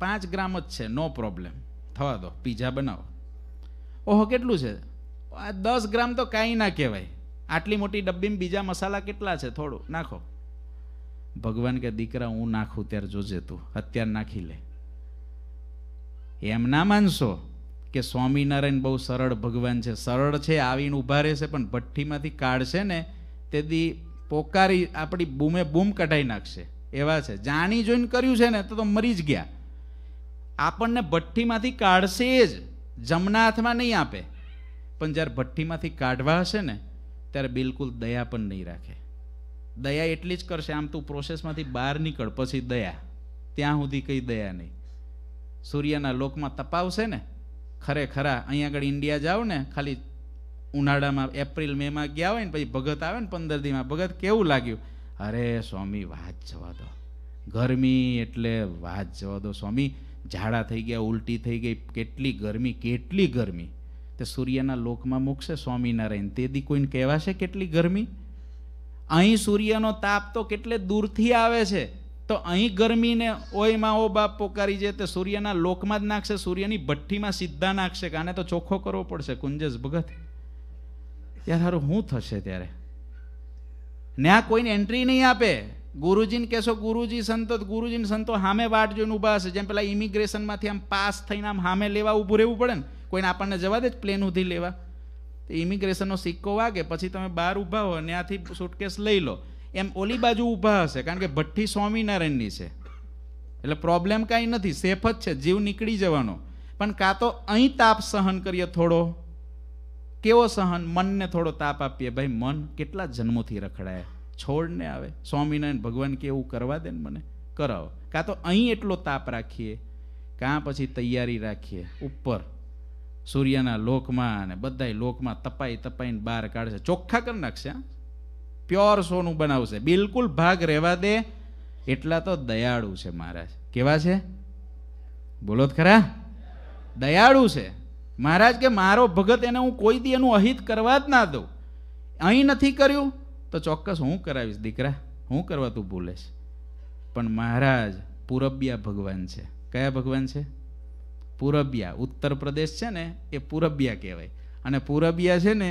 પાંચ ગ્રામ જ છે નો પ્રોબ્લેમ થવા દો પીઝા બનાવો ઓહો કેટલું છે આ દસ ગ્રામ તો કાંઈ ના કહેવાય આટલી મોટી ડબ્બીમાં બીજા મસાલા કેટલા છે થોડું નાખો ભગવાન કે દીકરા હું નાખું ત્યારે જોજે તું અત્યારે નાખી લે એમ ના માનશો કે સ્વામિનારાયણ બહુ સરળ ભગવાન છે સરળ છે આવીને ઊભા રહેશે પણ ભઠ્ઠીમાંથી કાઢશે ને તેથી પોકારી આપણી બૂમે બૂમ કઢાઈ નાખશે એવા છે જાણી જોઈને કર્યું છે ને તો તો મરી જ ગયા આપણને ભઠ્ઠીમાંથી કાઢશે જ જમણા હાથમાં નહીં આપે પણ જ્યારે ભઠ્ઠીમાંથી કાઢવા હશે ને ત્યારે બિલકુલ દયા પણ નહીં રાખે દયા એટલી જ કરશે આમ તું પ્રોસેસમાંથી બહાર નીકળ પછી દયા ત્યાં સુધી કંઈ દયા નહીં સૂર્યના લોકમાં તપાવશે ને ખરેખરા અહીંયા આગળ ઇન્ડિયા જાઓ ને ખાલી ઉનાળામાં એપ્રિલ મેમાં ગયા હોય ને પછી ભગત આવે ને પંદર દીમાં ભગત કેવું લાગ્યું અરે સ્વામી વાત જવા દો ગરમી એટલે વાત જવા દો સ્વામી ઝાડા થઈ ગયા ઉલટી થઈ ગઈ કેટલી ગરમી કેટલી ગરમી તે સૂર્યના લોકમાં મૂકશે સ્વામિનારાયણ તેથી કોઈને કહેવાશે કેટલી ગરમી અહીં સૂર્યનો તાપ તો કેટલે દૂરથી આવે છે તો અહીં ગરમીને ઓયમાં ઓ બાપ પોકારી જે તે સૂર્યના લોકમાં જ નાખશે સૂર્યની ભઠ્ઠીમાં સીધા નાખશે કે આને તો ચોખ્ખો કરવો પડશે કુંજસ ભગત ત્યાં સારું શું થશે ત્યારે ને આ કોઈને એન્ટ્રી નહીં આપે ગુરુજીને કહેશો ગુરુજી સંતો ગુરુજીને સંતો સામે વાટ જોઈને ઊભા હશે જેમ પેલા ઇમિગ્રેશનમાંથી આમ પાસ થઈને આમ સામે લેવા ઊભું રહેવું પડે ને કોઈને આપણને જવા દે જ પ્લેન ઉધી લેવા તો ઇમિગ્રેશનનો સિક્કો વાગે પછી તમે બહાર ઊભા હો ને ત્યાંથી સુટકેસ લઈ લો એમ ઓલી બાજુ ઊભા હશે કારણ કે ભઠ્ઠી સ્વામિનારાયણની છે એટલે પ્રોબ્લેમ કાંઈ નથી સેફ જ છે જીવ નીકળી જવાનો પણ કાં તો અહીં તાપ સહન કરીએ થોડો કેવો સહન મનને થોડો તાપ આપીએ ભાઈ મન કેટલા જન્મોથી રખડાય છોડને આવે સ્વામિનારાયણ ભગવાન કેવું કરવા દે ને મને કરાવો કાં તો અહીં એટલો તાપ રાખીએ કાં પછી તૈયારી રાખીએ ઉપર સૂર્યના લોકમાં અને બધાય લોકમાં તપાઈ તપાઈને બહાર કાઢશે ચોખ્ખા કરી નાખશે હા પ્યોર સોનું બનાવશે બિલકુલ ભાગ રહેવા દે એટલા તો દયાળુ છે મહારાજ કેવા છે બોલો ખરા દયાળુ છે મહારાજ કે મારો ભગત એને હું કોઈ દી એનું અહિત કરવા જ ના દઉં અહીં નથી કર્યું તો ચોક્કસ હું કરાવીશ દીકરા હું કરવા તું ભૂલેશ પણ મહારાજ પૂરબિયા ભગવાન છે કયા ભગવાન છે પૂરબિયા ઉત્તર પ્રદેશ છે ને એ પૂરબિયા કહેવાય અને પૂરબિયા છે ને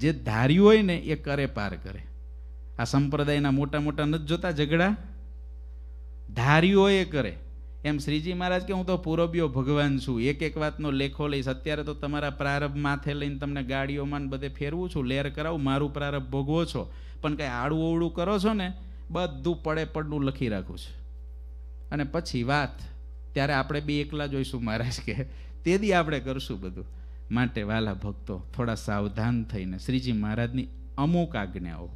જે ધાર્યું હોય ને એ કરે પાર કરે આ સંપ્રદાયના મોટા મોટા નથી જોતા ઝઘડા ધારીઓએ કરે એમ શ્રીજી મહારાજ કે હું તો પૂરબીઓ ભગવાન છું એક એક વાતનો લેખો લઈશ અત્યારે તો તમારા પ્રારંભ માથે લઈને તમને ગાડીઓમાં બધે ફેરવું છું લેર કરાવું મારું પ્રારંભ ભોગવો છો પણ કંઈ આડું અવળું કરો છો ને બધું પડે પડનું લખી રાખું છું અને પછી વાત ત્યારે આપણે બી એકલા જોઈશું મહારાજ કે તે દી આપણે કરશું બધું માટે વાલા ભક્તો થોડા સાવધાન થઈને શ્રીજી મહારાજની અમુક આજ્ઞાઓ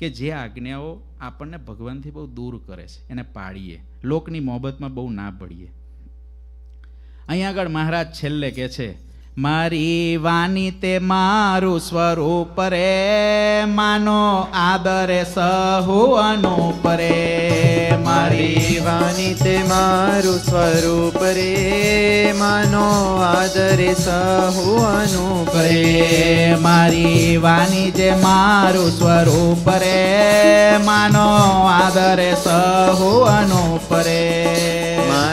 કે જે આજ્ઞાઓ આપણને ભગવાનથી બહુ દૂર કરે છે એને પાડીએ લોકની મોહબતમાં બહુ ના પડીએ અહીંયા આગળ મહારાજ છેલ્લે કહે છે મારી વાની તે મારું સ્વરૂપ રે માનો આદરે સહુ અનુપ રે મારી વાની તે મારું સ્વરૂપ રે માનો આદરે સહુ અનુપ રે મારી વાની જે મારું સ્વરૂપ રે માનો આદરે સહુ અનુપ રે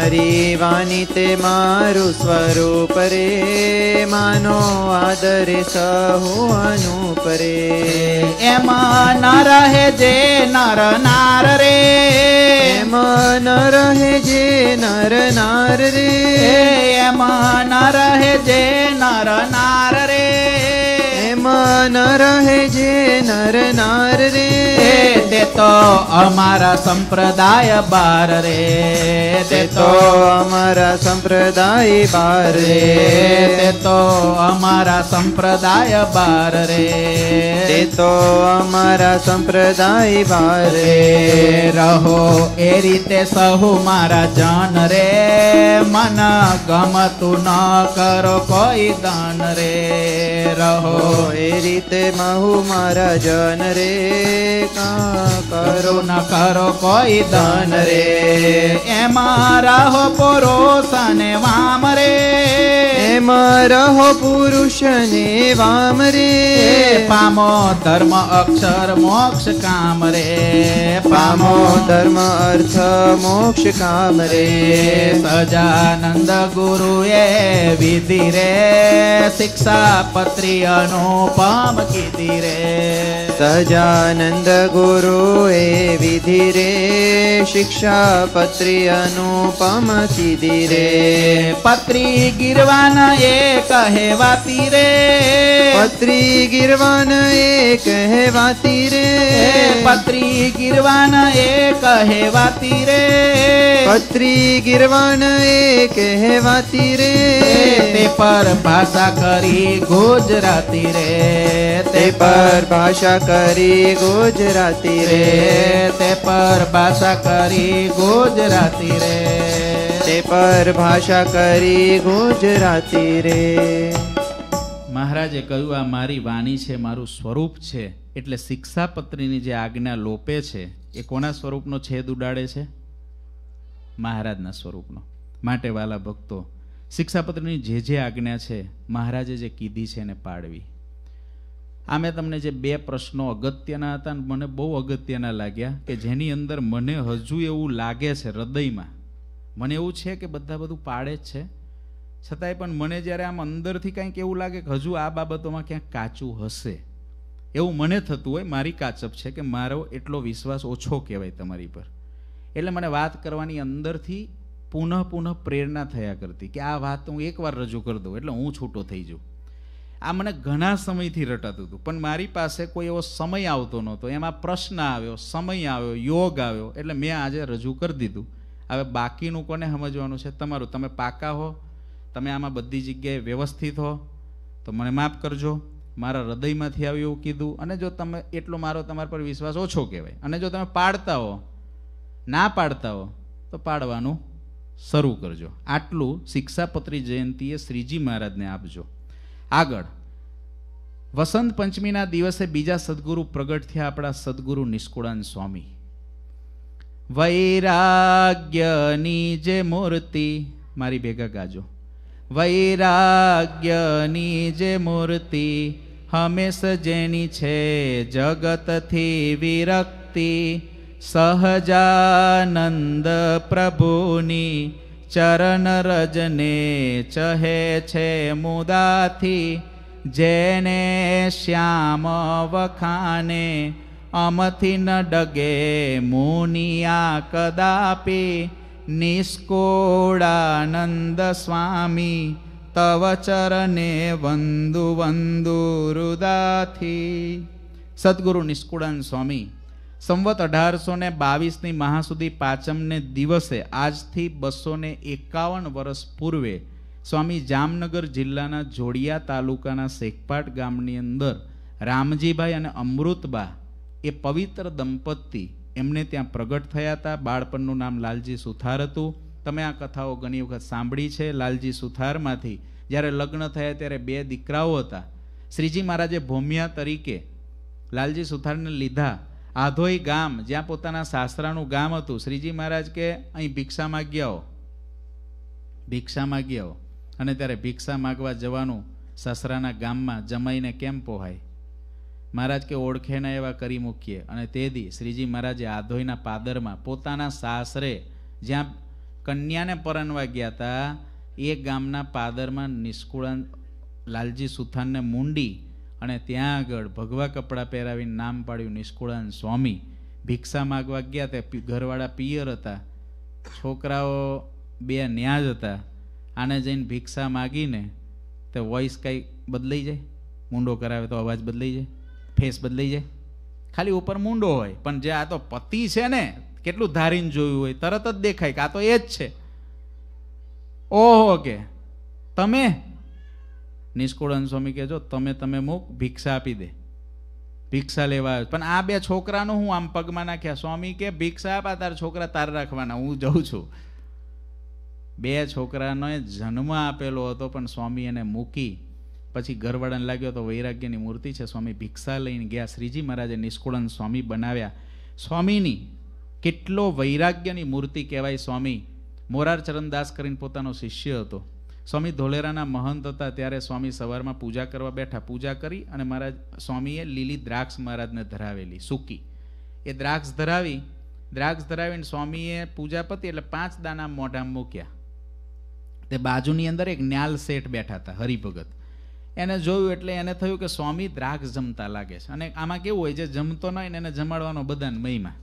તારી વાણી તે મારું સ્વરૂપ રે માનો આદરે સહુ અનુપ રે એમાં ન રહે જે નર નાર રે એમાં ન રહે જે નર નાર રે એમાં ન રહે જે નર નાર માં ન રહે જે નર નાર રે તે તો અમારા સંપ્રદાય બાર રે તે તો અમારા સંપ્રદાય બાર રે તે તો અમારા સંપ્રદાય બાર રે તે તો અમારા સંપ્રદાય બાર રે રહો એ રીતે સહુ મારા જાન રે મન ગમતું ન કરો કોઈ દાન રે રહો એ રીતે મહુ મારા જન રે કરો ન કરો કોઈ ધન રે એમાં રહો પોરો સને વામ રે પ્રેમ રહો પુરુષને વામ રે પામો ધર્મ અક્ષર મોક્ષ કામ રે પામો ધર્મ અર્થ મોક્ષ કામ રે સજાનંદ ગુરુએ વિધિ રે શિક્ષા પત્રી અનુપમ કીધી રે ए विधिरे अनुपम अनुपमसिधिरे पत्री गिरवान एक कहे वाती रे पत्री गिरवान एक कहे वाती रे पत्री गिरवान एक कहे वाती रे पत्री गिरवान एक कहे वाती रे ते पर भाषा करी गुजराती रे ते पर भाषा કરી ગુજરાતી રે તે પર ભાષા કરી ગુજરાતી રે તે પર ભાષા કરી ગુજરાતી રે મહારાજે કહ્યું આ મારી વાણી છે મારું સ્વરૂપ છે એટલે શિક્ષાપત્રીની જે આજ્ઞા લોપે છે એ કોના સ્વરૂપનો છેદ ઉડાડે છે મહારાજના સ્વરૂપનો માટે વાલા ભક્તો શિક્ષાપત્રની જે જે આજ્ઞા છે મહારાજે જે કીધી છે એને પાડવી આ મેં તમને જે બે પ્રશ્નો અગત્યના હતા ને મને બહુ અગત્યના લાગ્યા કે જેની અંદર મને હજુ એવું લાગે છે હૃદયમાં મને એવું છે કે બધા બધું પાડે જ છે છતાંય પણ મને જ્યારે આમ અંદરથી કાંઈક એવું લાગે કે હજુ આ બાબતોમાં ક્યાંક કાચું હશે એવું મને થતું હોય મારી કાચપ છે કે મારો એટલો વિશ્વાસ ઓછો કહેવાય તમારી પર એટલે મને વાત કરવાની અંદરથી પુનઃ પુનઃ પ્રેરણા થયા કરતી કે આ વાત હું એકવાર રજૂ કરી દઉં એટલે હું છૂટો થઈ જાઉં આ મને ઘણા સમયથી રટાતું હતું પણ મારી પાસે કોઈ એવો સમય આવતો નહોતો એમાં પ્રશ્ન આવ્યો સમય આવ્યો યોગ આવ્યો એટલે મેં આજે રજૂ કરી દીધું હવે બાકીનું કોને સમજવાનું છે તમારું તમે પાકા હો તમે આમાં બધી જગ્યાએ વ્યવસ્થિત હો તો મને માફ કરજો મારા હૃદયમાંથી આવ્યું એવું કીધું અને જો તમે એટલો મારો તમારા પર વિશ્વાસ ઓછો કહેવાય અને જો તમે પાડતા હો ના પાડતા હો તો પાડવાનું શરૂ કરજો આટલું શિક્ષાપત્રી જયંતીએ શ્રીજી મહારાજને આપજો આગળ વસંત પંચમીના દિવસે બીજા સદગુરુ પ્રગટ થયા આપણા સદગુરુ નિષ્કુળાન સ્વામી વૈરાગ્યની જે મૂર્તિ મારી ભેગા ગાજો વૈરાગ્યની જે મૂર્તિ હંમેશ જેની છે જગતથી વિરક્તિ સહજાનંદ પ્રભુની ચરણ રજને ચહે છે મુદાથી જેને શ્યામ વખાને અમથી ન ડગે મુનિયા કદાપી નિષ્કોળાનંદ સ્વામી તવ ચરણે વંદુ વંદુ રુદાથી સદગુરુ નિષ્કુળાન સ્વામી સંવત અઢારસો ને બાવીસની મહા સુધી પાંચમને દિવસે આજથી બસો ને એકાવન વર્ષ પૂર્વે સ્વામી જામનગર જિલ્લાના જોડિયા તાલુકાના શેખપાટ ગામની અંદર રામજીભાઈ અને અમૃતબા એ પવિત્ર દંપતી એમને ત્યાં પ્રગટ થયા હતા બાળપણનું નામ લાલજી સુથાર હતું તમે આ કથાઓ ઘણી વખત સાંભળી છે લાલજી સુથારમાંથી જ્યારે લગ્ન થયા ત્યારે બે દીકરાઓ હતા શ્રીજી મહારાજે ભૌમિયા તરીકે લાલજી સુથારને લીધા આધોઈ ગામ જ્યાં પોતાના સાસરાનું ગામ હતું શ્રીજી મહારાજ કે અહીં ભિક્ષા માગ્યાઓ ભિક્ષા માગ્યાઓ અને ત્યારે ભિક્ષા માગવા જવાનું સાસરાના ગામમાં જમાઈને કેમ પોહાય મહારાજ કે ઓળખે ના એવા કરી મૂકીએ અને તે દી શ્રીજી મહારાજે આધોઈના પાદરમાં પોતાના સાસરે જ્યાં કન્યાને પરણવા ગયા હતા એ ગામના પાદરમાં નિષ્કુળાન લાલજી સુથાનને મૂંડી અને ત્યાં આગળ ભગવા કપડાં પહેરાવીને નામ પાડ્યું નિષ્કુળાન સ્વામી ભિક્ષા માગવા ગયા તે ઘરવાળા પિયર હતા છોકરાઓ બે ન્યા જ હતા આને જઈને ભિક્ષા માગીને તે વોઇસ કંઈ બદલાઈ જાય મૂંડો કરાવે તો અવાજ બદલાઈ જાય ફેસ બદલાઈ જાય ખાલી ઉપર મૂંડો હોય પણ જે આ તો પતિ છે ને કેટલું ધારીને જોયું હોય તરત જ દેખાય કે આ તો એ જ છે ઓહો કે તમે નિષ્કુળન સ્વામી કહેજો તમે તમે મૂક ભિક્ષા આપી દે ભિક્ષા લેવા પણ આ બે છોકરાનો હું આમ પગમાં નાખ્યા સ્વામી કે ભિક્ષા આપ તાર છોકરા તાર રાખવાના હું જઉં છું બે છોકરાને જન્મ આપેલો હતો પણ સ્વામી એને મૂકી પછી ગરવડન લાગ્યો તો વૈરાગ્યની મૂર્તિ છે સ્વામી ભિક્ષા લઈને ગયા શ્રીજી મહારાજે નિષ્કુળન સ્વામી બનાવ્યા સ્વામીની કેટલો વૈરાગ્યની મૂર્તિ કહેવાય સ્વામી મોરારચરણ દાસ કરીને પોતાનો શિષ્ય હતો સ્વામી ધોલેરાના મહંત હતા ત્યારે સ્વામી સવારમાં પૂજા કરવા બેઠા પૂજા કરી અને મહારાજ સ્વામીએ લીલી દ્રાક્ષ મહારાજને ધરાવેલી સૂકી એ દ્રાક્ષ ધરાવી દ્રાક્ષ ધરાવીને સ્વામીએ પૂજા પતી એટલે પાંચ દાના મોઢામાં મૂક્યા તે બાજુની અંદર એક ન્યાલ શેઠ બેઠા હતા હરિભગત એને જોયું એટલે એને થયું કે સ્વામી દ્રાક્ષ જમતા લાગે છે અને આમાં કેવું હોય જે જમતો નહીં એને જમાડવાનો બધાને મહિમા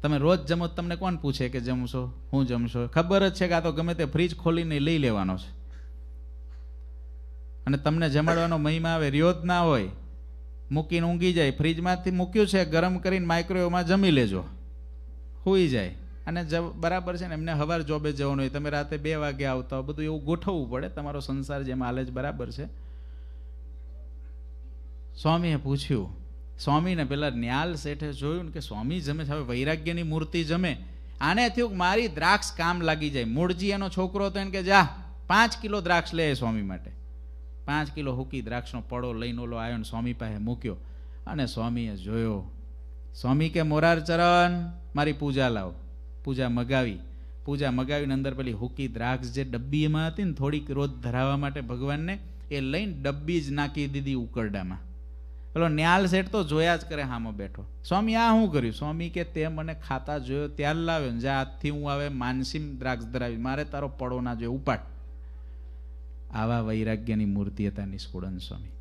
તમે રોજ જમો તમને કોણ પૂછે કે જમશો હું જમશો ખબર જ છે કે આ તો ગમે તે ફ્રીજ ખોલીને લઈ લેવાનો છે અને તમને જમાડવાનો મહિમા આવે રહ્યો જ ના હોય મૂકીને ઊંઘી જાય ફ્રીજમાંથી મૂક્યું છે ગરમ કરીને માઇક્રોવેવમાં જમી લેજો સૂઈ જાય અને બરાબર છે ને એમને હવાર જોબે જવાનું હોય તમે રાતે બે વાગે આવતા હો બધું એવું ગોઠવવું પડે તમારો સંસાર જેમાં હાલે જ બરાબર છે સ્વામીએ પૂછ્યું સ્વામીને પેલા ન્યાલ શેઠે જોયું કે સ્વામી જમે છે હવે વૈરાગ્યની મૂર્તિ જમે આને થયું મારી દ્રાક્ષ કામ લાગી જાય મૂળજી એનો છોકરો હતો એને કે જા પાંચ કિલો દ્રાક્ષ લે સ્વામી માટે પાંચ કિલો હુકી દ્રાક્ષનો પડો લઈને ઓલો આવ્યો ને સ્વામી પાસે મૂક્યો અને સ્વામીએ જોયો સ્વામી કે મોરારચરણ મારી પૂજા લાવો પૂજા મગાવી પૂજા મગાવીને અંદર પેલી હુકી દ્રાક્ષ જે ડબ્બીમાં હતી ને થોડીક રોજ ધરાવવા માટે ભગવાનને એ લઈને ડબ્બી જ નાખી દીધી ઉકરડામાં પેલો ન્યાલ શેઠ તો જોયા જ કરે હામાં બેઠો સ્વામી આ શું કર્યું સ્વામી કે તે મને ખાતા જોયો ત્યારે લાવ્યો ને જ્યાં હાથથી હું આવે માનસીમ દ્રાક્ષ ધરાવી મારે તારો પડો ના જોયો ઉપાડ આવા વૈરાગ્યની મૂર્તિ હતા નિષ્કુળન સ્વામી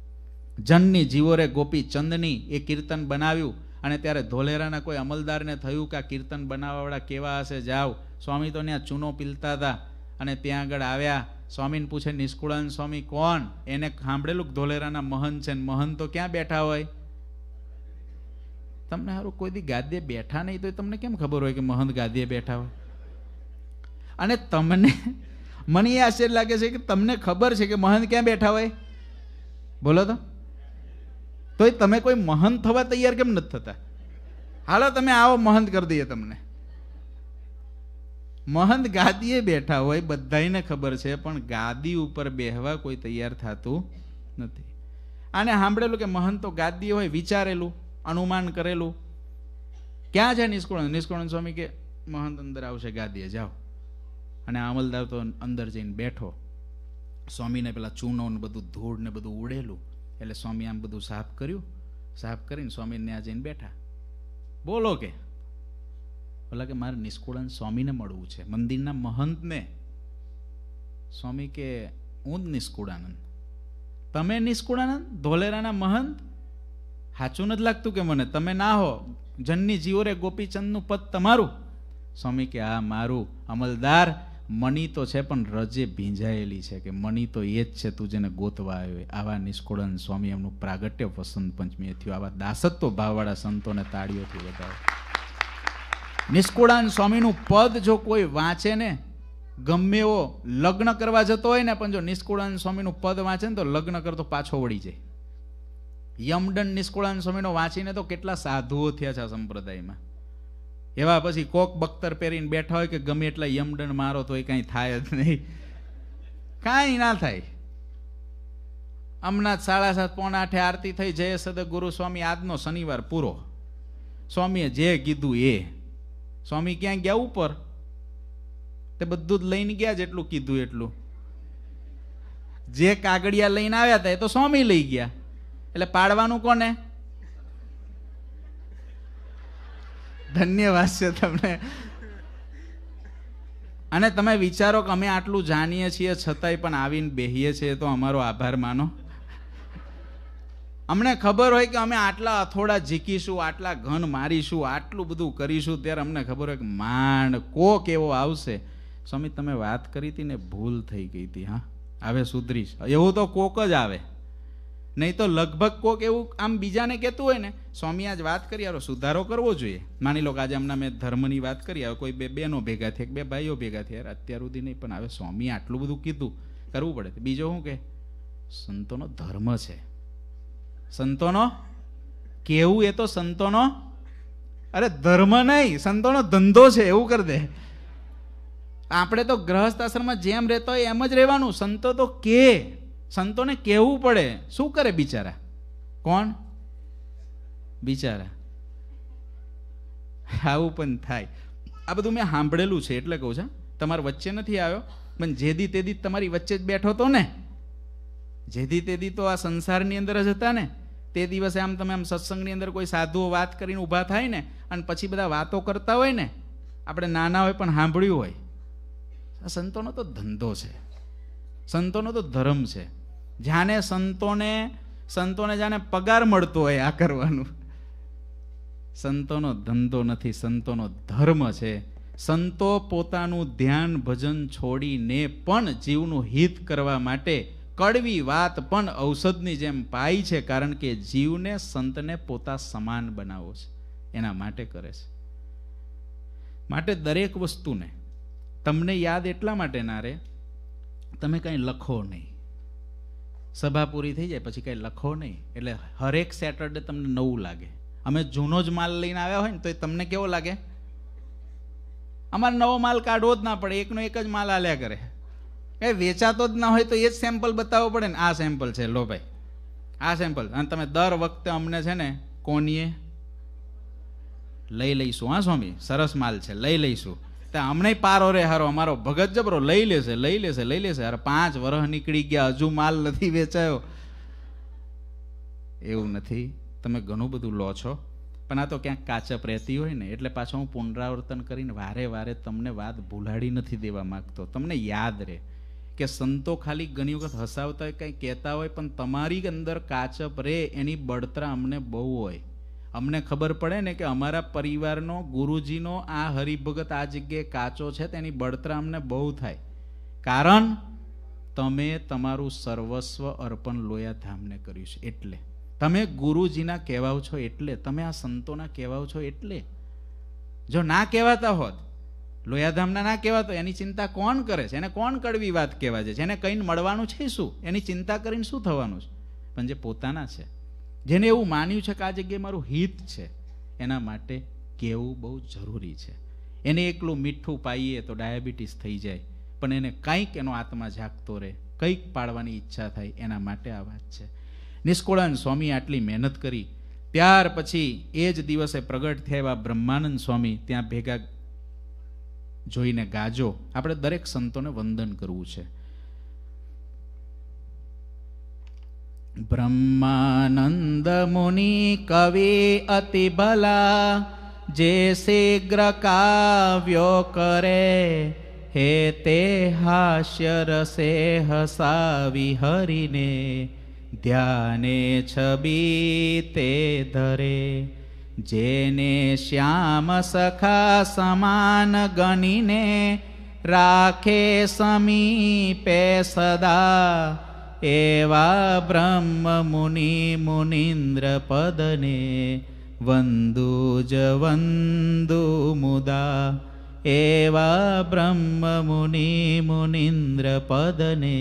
જનની જીવોરે ગોપી ચંદની એ કીર્તન બનાવ્યું અને ત્યારે ધોલેરાના કોઈ અમલદારને થયું કે આ કીર્તન બનાવવાવાળા કેવા હશે જાવ સ્વામી તો ત્યાં ચૂનો પીલતા હતા અને ત્યાં આગળ આવ્યા સ્વામીને પૂછે નિષ્કુળાન સ્વામી કોણ એને સાંભળેલું ધોલેરાના મહંત છે મહંત તો ક્યાં બેઠા હોય તમને સારું કોઈ દી ગાદીએ બેઠા નહીં તો તમને કેમ ખબર હોય કે મહંત ગાદીએ બેઠા હોય અને તમને મને એ આશ્ચર્ય લાગે છે કે તમને ખબર છે કે મહંત ક્યાં બેઠા હોય બોલો તો તોય તમે કોઈ મહંત થવા તૈયાર કેમ નથી થતા હાલો તમે આવો મહંત કરી દઈએ તમને મહંત ગાદીએ બેઠા હોય બધાને ખબર છે પણ ગાદી ઉપર બેહવા કોઈ તૈયાર થતું નથી આને સાંભળેલું કે મહંતો ગાદી હોય વિચારેલું અનુમાન કરેલું ક્યાં છે નિષ્કુળાનંદ નિષ્કુળાનંદ સ્વામી કે મહંત અંદર આવશે ગાદીએ જાઓ અને અમલદાર તો અંદર જઈને બેઠો સ્વામીને પેલા ચૂનો ને બધું ધૂળ ને બધું ઉડેલું એટલે સ્વામી આમ બધું સાફ કર્યું સાફ કરીને સ્વામીને ત્યાં જઈને બેઠા બોલો કે ભલા કે મારે નિષ્કુળાન સ્વામીને મળવું છે મંદિરના મહંતને સ્વામી કે હું જ નિષ્કુળાનંદ તમે નિષ્કુળાનંદ ધોલેરાના મહંત સાચું નથી લાગતું કે મને તમે ના હો જન્ની રે ગોપીચંદનું પદ તમારું સ્વામી કે આ મારું અમલદાર મણી તો છે પણ રજે ભીંજાયેલી છે કે મણી તો એ જ છે તું જેને ગોતવા આવ્યો આવા નિષ્કુળન સ્વામી એમનું પ્રાગટ્ય વસંત પંચમીએ થયું આવા દાસત્વ ભાવવાળા સંતોને તાળીઓથી વધાવો નિષ્કુળાન સ્વામીનું પદ જો કોઈ વાંચે ને ગમે એવો લગ્ન કરવા જતો હોય ને પણ જો નિષ્કુળાન સ્વામીનું પદ વાંચે ને તો લગ્ન કરતો પાછો વળી જાય યમદંડ નિષ્કુળાન સ્વામીનો વાંચીને તો કેટલા સાધુઓ થયા છે આ સંપ્રદાયમાં એવા પછી કોક બખ્તર પહેરીને બેઠા હોય કે ગમે એટલા યમદંડ મારો તો એ કાંઈ થાય જ નહીં કાંઈ ના થાય હમણાં સાડા સાત પોણા આઠે આરતી થઈ જય સદ સ્વામી આજનો શનિવાર પૂરો સ્વામીએ જે કીધું એ સ્વામી ક્યાં ગયા ઉપર તે બધું જ લઈને ગયા જેટલું કીધું એટલું જે કાગળિયા લઈને આવ્યા હતા એ તો સ્વામી લઈ ગયા એટલે પાડવાનું કોને ધન્યવાદ છે તમને અને તમે વિચારો કે અમે આટલું જાણીએ છીએ છતાંય પણ આવીને બેહીએ છીએ તો અમારો આભાર માનો અમને ખબર હોય કે અમે આટલા અથોડા ઝીકીશું આટલા ઘન મારીશું આટલું બધું કરીશું ત્યારે અમને ખબર હોય કે માંડ કોક એવો આવશે સ્વામી તમે વાત કરી હતી ને ભૂલ થઈ ગઈ હતી હા આવે સુધરીશ એવું તો કોક જ આવે નહીં તો લગભગ કોક એવું આમ બીજાને કહેતું હોય ને સ્વામી આજ વાત કરી આવો સુધારો કરવો જોઈએ માની લો કે આજે હમણાં મેં ધર્મની વાત કરી આવે કોઈ બે બહેનો ભેગા થયા બે ભાઈઓ ભેગા થયા અત્યાર સુધી નહીં પણ હવે સ્વામી આટલું બધું કીધું કરવું પડે બીજો શું કે સંતોનો ધર્મ છે સંતોનો કેવું એ તો સંતોનો અરે ધર્મ નહીં સંતોનો ધંધો છે એવું કરી દે આપણે તો ગ્રહસ્થ આશ્રમમાં જેમ રહેતો હોય એમ જ રહેવાનું સંતો તો કે સંતોને કહેવું પડે શું કરે બિચારા કોણ બિચારા આવું પણ થાય આ બધું મેં સાંભળેલું છે એટલે કહું છું તમારી વચ્ચે નથી આવ્યો પણ જે દી તે તમારી વચ્ચે જ બેઠો હતો ને જેથી તેથી તો આ સંસારની અંદર જ હતા ને તે દિવસે આમ તમે આમ સત્સંગની અંદર કોઈ સાધુઓ વાત કરીને ઊભા થાય ને અને પછી બધા વાતો કરતા હોય ને આપણે નાના હોય પણ સાંભળ્યું હોય આ સંતોનો તો ધંધો છે સંતોનો તો ધર્મ છે જાને સંતોને સંતોને જાને પગાર મળતો હોય આ કરવાનું સંતોનો ધંધો નથી સંતોનો ધર્મ છે સંતો પોતાનું ધ્યાન ભજન છોડીને પણ જીવનું હિત કરવા માટે કડવી વાત પણ ઔષધની જેમ પાઈ છે કારણ કે જીવને સંતને પોતા સમાન બનાવો છે એના માટે કરે છે માટે દરેક વસ્તુને તમને યાદ એટલા માટે ના રહે તમે કંઈ લખો નહીં સભા પૂરી થઈ જાય પછી કંઈ લખો નહીં એટલે હરેક સેટરડે તમને નવું લાગે અમે જૂનો જ માલ લઈને આવ્યા હોય ને તો એ તમને કેવો લાગે અમારે નવો માલ કાઢવો જ ના પડે એકનો એક જ માલ આલ્યા કરે એ વેચાતો જ ના હોય તો એ જ સેમ્પલ બતાવવો પડે ને આ સેમ્પલ છે લો ભાઈ આ સેમ્પલ અને તમે દર વખતે અમને છે ને કોનીએ લઈ લઈશું હા સ્વામી સરસ માલ છે લઈ લઈશું ત્યાં અમને પારો રે હારો અમારો ભગત જબરો લઈ લેશે લઈ લેશે લઈ લેશે અરે પાંચ વરહ નીકળી ગયા હજુ માલ નથી વેચાયો એવું નથી તમે ઘણું બધું લો છો પણ આ તો ક્યાંક કાચપ રહેતી હોય ને એટલે પાછો હું પુનરાવર્તન કરીને વારે વારે તમને વાત ભૂલાડી નથી દેવા માગતો તમને યાદ રહે કે સંતો ખાલી ઘણી વખત હસાવતા હોય કંઈ કહેતા હોય પણ તમારી અંદર કાચપ રહે એની બળતરા અમને બહુ હોય અમને ખબર પડે ને કે અમારા પરિવારનો ગુરુજીનો આ હરિભગત આ જગ્યાએ કાચો છે તેની બળતરા અમને બહુ થાય કારણ તમે તમારું સર્વસ્વ અર્પણ લોયાધામને કર્યું છે એટલે તમે ગુરુજીના કહેવાઓ છો એટલે તમે આ સંતોના કહેવાઓ છો એટલે જો ના કહેવાતા હોત લોયાધામના ના તો એની ચિંતા કોણ કરે છે એને કોણ કડવી વાત કહેવા છે એને કંઈ મળવાનું છે શું એની ચિંતા કરીને શું થવાનું છે પણ જે પોતાના છે જેને એવું માન્યું છે કે આ જગ્યાએ મારું હિત છે એના માટે કહેવું બહુ જરૂરી છે એને એકલું મીઠું પાઈએ તો ડાયાબિટીસ થઈ જાય પણ એને કંઈક એનો આત્મા જાગતો રહે કંઈક પાડવાની ઈચ્છા થાય એના માટે આ વાત છે નિષ્કોળાન સ્વામી આટલી મહેનત કરી ત્યાર પછી એ જ દિવસે પ્રગટ થયા એવા બ્રહ્માનંદ સ્વામી ત્યાં ભેગા જોઈને ગાજો આપણે દરેક સંતોને વંદન કરવું છે બ્રહ્માનંદ મુનિ કવિ અતિ ભલા જે શીઘ્ર કાવ્યો કરે હે તે હાસ્ય રસે હસાવી હરીને ધ્યાને છબી તે ધરે जेने श्याम सखा समान गणिने राखे समीपे सदा एवा ब्रह्ममुनि मुनीन्द्रपदने वन्दुजवन्धुमुदा एवा ब्रह्ममुनि पदने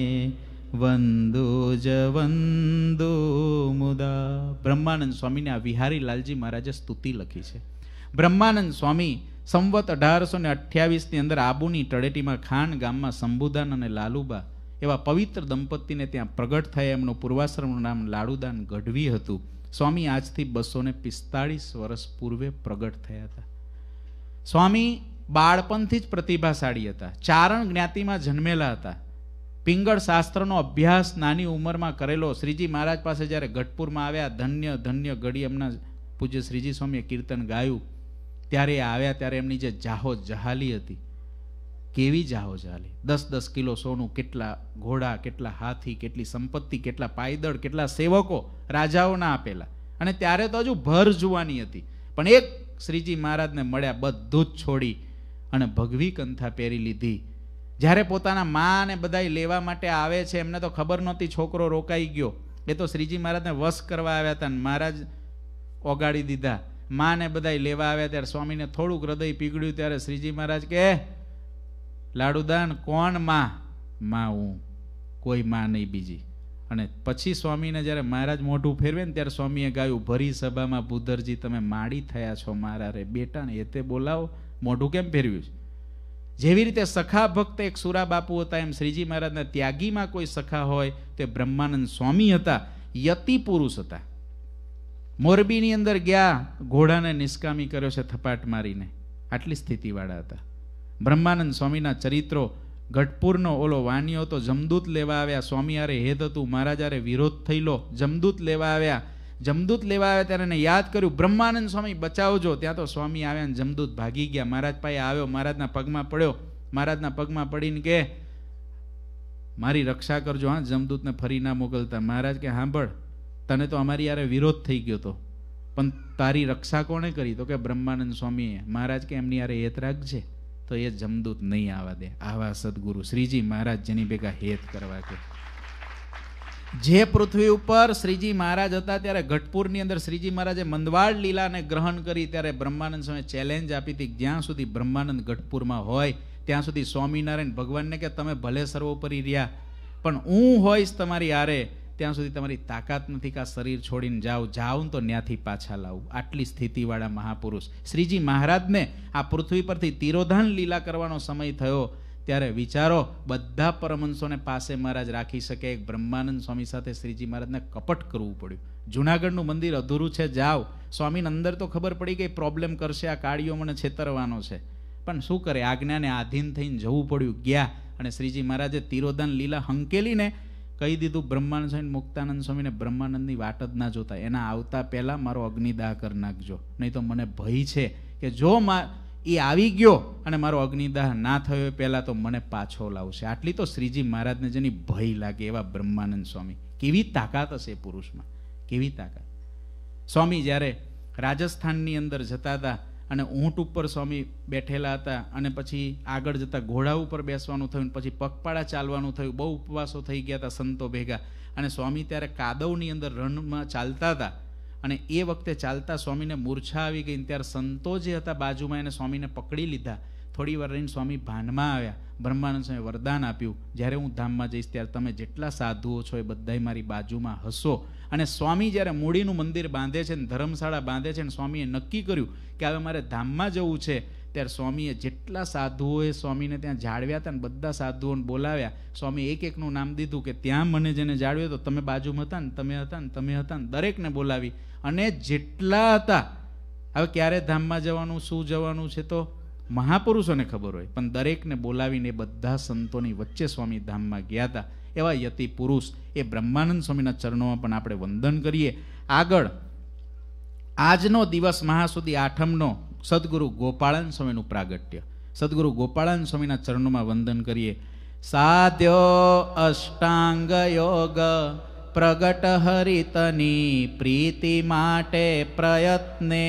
વંદો જવંદો મુદા બ્રહ્માનંદ સ્વામીને આ વિહારી લાલજી મહારાજે સ્તુતિ લખી છે બ્રહ્માનંદ સ્વામી સંવત અઢારસો ને અઠ્યાવીસની અંદર આબુની તળેટીમાં ખાન ગામમાં સંબુદાન અને લાલુબા એવા પવિત્ર દંપતીને ત્યાં પ્રગટ થયા એમનું પૂર્વાશ્રમનું નામ લાડુદાન ગઢવી હતું સ્વામી આજથી બસો ને પિસ્તાળીસ વર્ષ પૂર્વે પ્રગટ થયા હતા સ્વામી બાળપણથી જ પ્રતિભાશાળી હતા ચારણ જ્ઞાતિમાં જન્મેલા હતા પિંગળ શાસ્ત્રનો અભ્યાસ નાની ઉંમરમાં કરેલો શ્રીજી મહારાજ પાસે જ્યારે ગઢપુરમાં આવ્યા ધન્ય ધન્ય ગળી એમના પૂજ્ય શ્રીજી સ્વામીએ કીર્તન ગાયું ત્યારે આવ્યા ત્યારે એમની જે જાહો જહાલી હતી કેવી જાહો જહાલી દસ દસ કિલો સોનું કેટલા ઘોડા કેટલા હાથી કેટલી સંપત્તિ કેટલા પાયદળ કેટલા સેવકો રાજાઓના આપેલા અને ત્યારે તો હજુ ભર જુવાની હતી પણ એક શ્રીજી મહારાજને મળ્યા બધું જ છોડી અને ભગવી કંથા પહેરી લીધી જ્યારે પોતાના મા અને બધાય લેવા માટે આવે છે એમને તો ખબર નહોતી છોકરો રોકાઈ ગયો એ તો શ્રીજી મહારાજને વશ કરવા આવ્યા હતા અને મહારાજ ઓગાડી દીધા ને બધા લેવા આવ્યા ત્યારે સ્વામીને થોડુંક હૃદય પીગળ્યું ત્યારે શ્રીજી મહારાજ કે લાડુદાન કોણ માં માં હું કોઈ માં નહીં બીજી અને પછી સ્વામીને જ્યારે મહારાજ મોઢું ફેરવે ને ત્યારે સ્વામીએ ગાયું ભરી સભામાં ભૂધરજી તમે માડી થયા છો મારા રે બેટાને એ તે બોલાવો મોઢું કેમ ફેરવ્યું છે જેવી રીતે સખા ભક્ત એક સુરા બાપુ હતા એમ શ્રીજી મહારાજના ત્યાગીમાં કોઈ સખા હોય તે બ્રહ્માનંદ સ્વામી હતા યતિ પુરુષ હતા મોરબીની અંદર ગયા ઘોડાને નિષ્કામી કર્યો છે થપાટ મારીને આટલી સ્થિતિવાળા હતા બ્રહ્માનંદ સ્વામીના ચરિત્રો ગઢપુરનો ઓલો વાણિયો તો જમદૂત લેવા આવ્યા સ્વામી આરે હેદ હતું મહારાજારે વિરોધ થયેલો જમદૂત લેવા આવ્યા જમદૂત લેવા આવ્યા ત્યારે એને યાદ કર્યું બ્રહ્માનંદ સ્વામી બચાવજો ત્યાં તો સ્વામી આવ્યા અને જમદૂત ભાગી ગયા મહારાજ પાસે આવ્યો મહારાજના પગમાં પડ્યો મહારાજના પગમાં પડીને કે મારી રક્ષા કરજો હા જમદૂતને ફરી ના મોકલતા મહારાજ કે સાંભળ તને તો અમારી યારે વિરોધ થઈ ગયો હતો પણ તારી રક્ષા કોણે કરી તો કે બ્રહ્માનંદ સ્વામીએ મહારાજ કે એમની યારે હેત રાખજે તો એ જમદૂત નહીં આવવા દે આવા સદગુરુ શ્રીજી મહારાજ જેની ભેગા હેત કરવા કે જે પૃથ્વી ઉપર શ્રીજી મહારાજ હતા ત્યારે ઘટપુરની અંદર શ્રીજી મહારાજે મંદવાડ લીલાને ગ્રહણ કરી ત્યારે બ્રહ્માનંદ સ્વામી ચેલેન્જ આપી હતી જ્યાં સુધી બ્રહ્માનંદ ઘટપુરમાં હોય ત્યાં સુધી સ્વામિનારાયણ ભગવાનને કે તમે ભલે સર્વોપરી રહ્યા પણ હું હોઈશ તમારી આરે ત્યાં સુધી તમારી તાકાત નથી કે આ શરીર છોડીને જાઓ જાઓ તો ત્યાંથી પાછા લાવું આટલી સ્થિતિવાળા મહાપુરુષ શ્રીજી મહારાજને આ પૃથ્વી પરથી તિરોધાન લીલા કરવાનો સમય થયો ત્યારે વિચારો બધા પરમહંસોને પાસે મહારાજ રાખી શકે એક બ્રહ્માનંદ સ્વામી સાથે શ્રીજી મહારાજને કપટ કરવું પડ્યું જુનાગઢનું મંદિર અધૂરું છે જાઓ સ્વામીને અંદર તો ખબર પડી ગઈ પ્રોબ્લેમ કરશે આ કાળીઓ મને છેતરવાનો છે પણ શું કરે આજ્ઞાને આધીન થઈને જવું પડ્યું ગયા અને શ્રીજી મહારાજે તિરોદાન લીલા હંકેલીને કહી દીધું બ્રહ્માનંદ સ્વામી મુક્તાનંદ સ્વામીને બ્રહ્માનંદની વાટ જ ના જોતા એના આવતા પહેલાં મારો અગ્નિદાહ કરી નાખજો નહીં તો મને ભય છે કે જો મા એ આવી ગયો અને મારો અગ્નિદાહ ના થયો પહેલાં તો મને પાછો લાવશે આટલી તો શ્રીજી મહારાજને જેની ભય લાગે એવા બ્રહ્માનંદ સ્વામી કેવી તાકાત હશે પુરુષમાં કેવી તાકાત સ્વામી જ્યારે રાજસ્થાનની અંદર જતા હતા અને ઊંટ ઉપર સ્વામી બેઠેલા હતા અને પછી આગળ જતા ઘોડા ઉપર બેસવાનું થયું પછી પગપાળા ચાલવાનું થયું બહુ ઉપવાસો થઈ ગયા હતા સંતો ભેગા અને સ્વામી ત્યારે કાદવની અંદર રણમાં ચાલતા હતા અને એ વખતે ચાલતા સ્વામીને મૂર્છા આવી ગઈ ત્યારે સંતો જે હતા બાજુમાં એને સ્વામીને પકડી લીધા થોડી વાર રહીને સ્વામી ભાનમાં આવ્યા બ્રહ્માનંદ સ્વામી વરદાન આપ્યું જ્યારે હું ધામમાં જઈશ ત્યારે તમે જેટલા સાધુઓ છો એ બધાય મારી બાજુમાં હસો અને સ્વામી જ્યારે મૂડીનું મંદિર બાંધે છે ને ધર્મશાળા બાંધે છે ને સ્વામીએ નક્કી કર્યું કે હવે મારે ધામમાં જવું છે ત્યારે સ્વામીએ જેટલા સાધુઓએ સ્વામીને ત્યાં જાળવ્યા હતા ને બધા સાધુઓને બોલાવ્યા સ્વામી એક એકનું નામ દીધું કે ત્યાં મને જેને જાળવ્યો તો તમે બાજુમાં હતા ને તમે હતા ને તમે હતા ને દરેકને બોલાવી અને જેટલા હતા હવે ક્યારે ધામમાં જવાનું શું જવાનું છે તો મહાપુરુષોને ખબર હોય પણ દરેકને બોલાવીને બધા સંતોની વચ્ચે સ્વામી ધામમાં ગયા હતા એવા યતિ પુરુષ એ બ્રહ્માનંદ સ્વામીના ચરણોમાં પણ આપણે વંદન કરીએ આગળ આજનો દિવસ મહા સુધી આઠમનો સદગુરુ ગોપાળન સ્વામીનું પ્રાગટ્ય સદગુરુ ગોપાળન સ્વામીના ચરણોમાં વંદન કરીએ સાધ્યો અષ્ટાંગ યોગ પ્રગટ હરિતની પ્રીતિ માટે પ્રયત્ને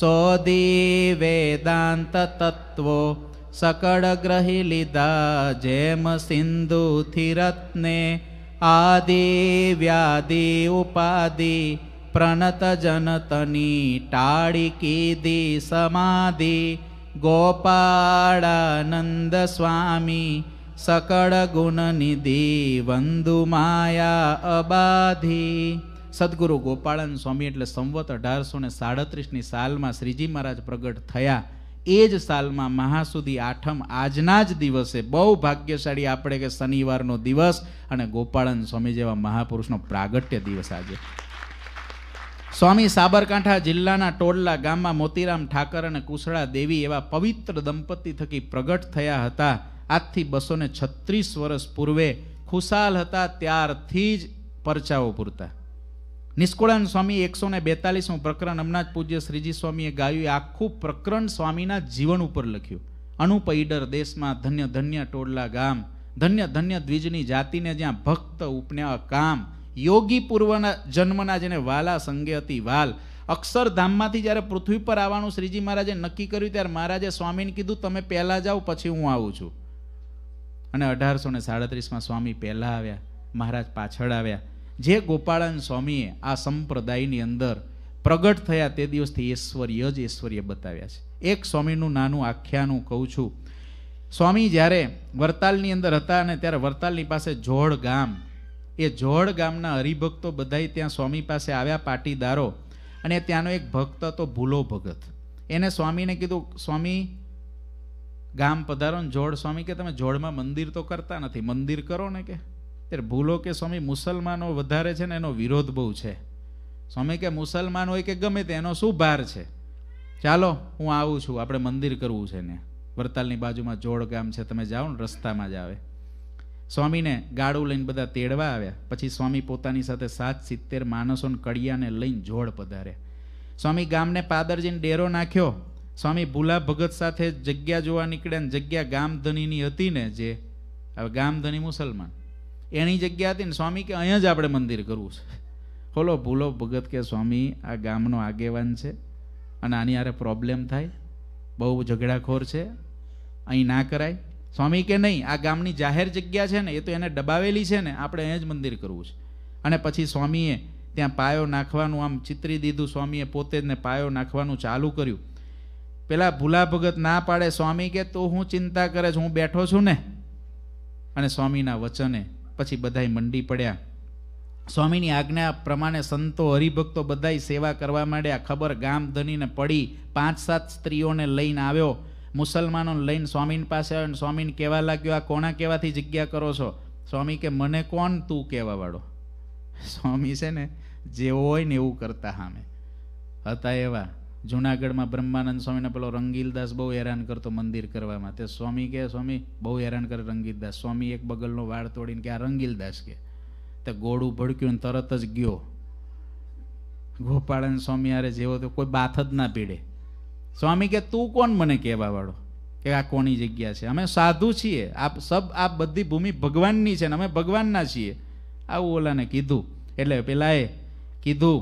શોધી વેદાંત તત્વો સકળ ગ્રહી લીધા જેમ સિંધુથી રત્ને આદિ વ્યાધિ ઉપાધિ प्रणत जनतनी टाळिके दे समादे गोपाळानन्द स्वामी सकळ गुणनिधि वंदु માયા અબાધી સદગુરુ ગોપાળન સ્વામી એટલે સંવત અઢારસો ને સાડત્રીસની સાલમાં શ્રીજી મહારાજ પ્રગટ થયા એ જ સાલમાં મહાસુદી આઠમ આજના જ દિવસે બહુ ભાગ્યશાળી આપણે કે શનિવારનો દિવસ અને ગોપાળન સ્વામી જેવા મહાપુરુષનો પ્રાગટ્ય દિવસ આજે સ્વામી સાબરકાંઠા જિલ્લાના ટોડલા ગામમાં મોતીરામ ઠાકર અને કુશળા દેવી એવા પવિત્ર દંપતી થકી પ્રગટ થયા હતા આજથી બસો ને છત્રીસ વર્ષ પૂર્વે ખુશાલ હતા ત્યારથી જ પરચાઓ પૂરતા નિષ્કુળાન સ્વામી એકસો ને બેતાલીસમું પ્રકરણ હમણાં જ પૂજ્ય શ્રીજી સ્વામીએ ગાયું આખું પ્રકરણ સ્વામીના જીવન ઉપર લખ્યું અનુપ ઈડર દેશમાં ધન્ય ધન્ય ટોડલા ગામ ધન્ય ધન્ય દ્વિજની જાતિને જ્યાં ભક્ત ઉપન્યા કામ યોગી પૂર્વના જન્મના જેને વાલા સંગે હતી વાલ અક્ષરધામમાંથી જ્યારે પૃથ્વી પર આવવાનું શ્રીજી મહારાજે નક્કી કર્યું ત્યારે મહારાજે સ્વામીને કીધું તમે પહેલાં જાઓ પછી હું આવું છું અને અઢારસો ને સાડત્રીસમાં સ્વામી પહેલાં આવ્યા મહારાજ પાછળ આવ્યા જે ગોપાળન સ્વામીએ આ સંપ્રદાયની અંદર પ્રગટ થયા તે દિવસથી ઐશ્વર્ય જ ઐશ્વર્ય બતાવ્યા છે એક સ્વામીનું નાનું આખ્યાનું કહું છું સ્વામી જ્યારે વરતાલની અંદર હતા અને ત્યારે વરતાલની પાસે જોડ ગામ એ જોડ ગામના હરિભક્તો બધાય ત્યાં સ્વામી પાસે આવ્યા પાટીદારો અને ત્યાંનો એક ભક્ત હતો ભૂલો ભગત એને સ્વામીને કીધું સ્વામી ગામ પધારો ને જોડ સ્વામી કે તમે જોડમાં મંદિર તો કરતા નથી મંદિર કરો ને કે ત્યારે ભૂલો કે સ્વામી મુસલમાનો વધારે છે ને એનો વિરોધ બહુ છે સ્વામી કે મુસલમાન હોય કે ગમે તે એનો શું ભાર છે ચાલો હું આવું છું આપણે મંદિર કરવું છે ને વરતાલની બાજુમાં જોડ ગામ છે તમે જાઓ ને રસ્તામાં જ આવે સ્વામીને ગાડું લઈને બધા તેડવા આવ્યા પછી સ્વામી પોતાની સાથે સાત સિત્તેર માણસોને કડિયાને લઈને જોડ પધાર્યા સ્વામી ગામને પાદરજીને ડેરો નાખ્યો સ્વામી ભૂલા ભગત સાથે જગ્યા જોવા નીકળ્યા ને જગ્યા ગામધનીની હતી ને જે હવે ગામધની મુસલમાન એની જગ્યા હતી ને સ્વામી કે અહીંયા જ આપણે મંદિર કરવું છે બોલો ભૂલો ભગત કે સ્વામી આ ગામનો આગેવાન છે અને આની આરે પ્રોબ્લેમ થાય બહુ ઝઘડાખોર છે અહીં ના કરાય સ્વામી કે નહીં આ ગામની જાહેર જગ્યા છે ને એ તો એને દબાવેલી છે ને આપણે અહીં જ મંદિર કરવું છે અને પછી સ્વામીએ ત્યાં પાયો નાખવાનું આમ ચિત્રી દીધું સ્વામીએ પોતે જ ને પાયો નાખવાનું ચાલુ કર્યું પેલા ભૂલા ભગત ના પાડે સ્વામી કે તો હું ચિંતા કરે છું હું બેઠો છું ને અને સ્વામીના વચને પછી બધાય મંડી પડ્યા સ્વામીની આજ્ઞા પ્રમાણે સંતો હરિભક્તો બધાય સેવા કરવા માંડ્યા ખબર ગામ ધનીને પડી પાંચ સાત સ્ત્રીઓને લઈને આવ્યો મુસલમાનો લઈને સ્વામીની પાસે આવ્યો ને સ્વામીને કહેવા લાગ્યો આ કોણા કહેવાથી જગ્યા કરો છો સ્વામી કે મને કોણ તું કહેવાવાળો સ્વામી છે ને જેવો હોય ને એવું કરતા સામે હતા એવા જુનાગઢમાં બ્રહ્માનંદ સ્વામીને પેલો રંગીલદાસ બહુ હેરાન કરતો મંદિર કરવામાં તે સ્વામી કે સ્વામી બહુ હેરાન કરે રંગીલદાસ સ્વામી એક બગલનો વાળ તોડીને કે આ રંગીલદાસ કે તે ગોળું ભડક્યું ને તરત જ ગયો ગોપાળન સ્વામી આરે જેવો તો કોઈ બાથ જ ના પીડે સ્વામી કે તું કોણ મને કહેવા વાળો કે આ કોની જગ્યા છે અમે સાધુ છીએ આપ સબ આ બધી ભૂમિ ભગવાનની છે ને અમે ભગવાનના છીએ આવું ઓલાને કીધું એટલે પેલાએ કીધું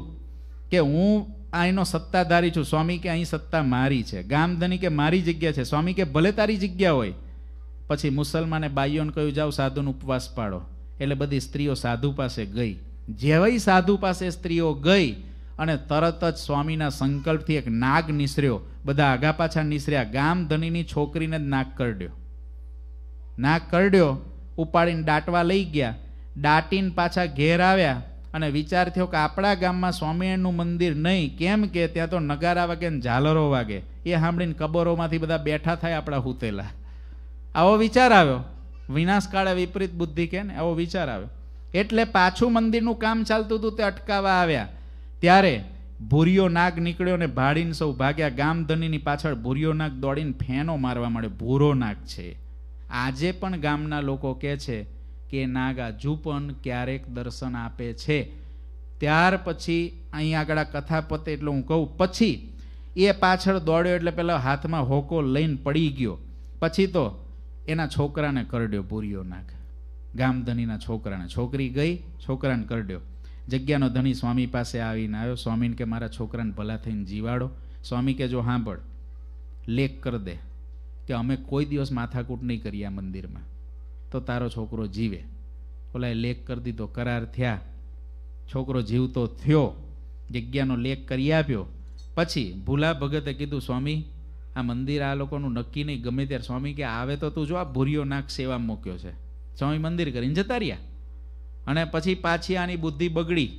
કે હું અહીંનો સત્તાધારી છું સ્વામી કે અહીં સત્તા મારી છે ગામધની કે મારી જગ્યા છે સ્વામી કે ભલે તારી જગ્યા હોય પછી મુસલમાને બાઈઓને કહ્યું જાઓ સાધુનો ઉપવાસ પાડો એટલે બધી સ્ત્રીઓ સાધુ પાસે ગઈ જેવાય સાધુ પાસે સ્ત્રીઓ ગઈ અને તરત જ સ્વામીના સંકલ્પથી એક નાગ નિસર્યો બધા આગા પાછા નિસર્યા ગામ ધનીની છોકરીને જ નાગ કરડ્યો નાગ કરડ્યો ઉપાડીને દાટવા લઈ ગયા દાટીને પાછા ઘેર આવ્યા અને વિચાર થયો કે આપણા ગામમાં સ્વામિનારાયણનું મંદિર નહીં કેમ કે ત્યાં તો નગારા વાગે ને ઝાલરો વાગે એ સાંભળીને કબરોમાંથી બધા બેઠા થાય આપણા હુતેલા આવો વિચાર આવ્યો વિનાશકાળે વિપરીત બુદ્ધિ કે ને આવો વિચાર આવ્યો એટલે પાછું મંદિરનું કામ ચાલતું હતું તે અટકાવવા આવ્યા ત્યારે ભૂરિયો નાગ નીકળ્યો ને ભાડીને સૌ ભાગ્યા ગામધનીની પાછળ ભૂરિયો નાગ દોડીને ફેનો મારવા માંડ્યો ભૂરો નાગ છે આજે પણ ગામના લોકો કહે છે કે નાગ હજુ પણ ક્યારેક દર્શન આપે છે ત્યાર પછી અહીં આગળ કથા પતે એટલે હું કહું પછી એ પાછળ દોડ્યો એટલે પહેલાં હાથમાં હોકો લઈને પડી ગયો પછી તો એના છોકરાને કરડ્યો પૂરીઓ નાગ ગામધનીના છોકરાને છોકરી ગઈ છોકરાને કરડ્યો જગ્યાનો ધણી સ્વામી પાસે આવીને આવ્યો સ્વામીને કે મારા છોકરાને ભલા થઈને જીવાડો સ્વામી કે જો હાંભળ લેક કર દે કે અમે કોઈ દિવસ માથાકૂટ નહીં કરી આ મંદિરમાં તો તારો છોકરો જીવે ઓલા એ લેખ કરી દીધો કરાર થયા છોકરો જીવતો થયો જગ્યાનો લેખ કરી આપ્યો પછી ભૂલા ભગતે કીધું સ્વામી આ મંદિર આ લોકોનું નક્કી નહીં ગમે ત્યારે સ્વામી કે આવે તો તું જો આ ભૂરિયો નાક સેવા મૂક્યો છે સ્વામી મંદિર કરીને જતા રહ્યા અને પછી પાછી આની બુદ્ધિ બગડી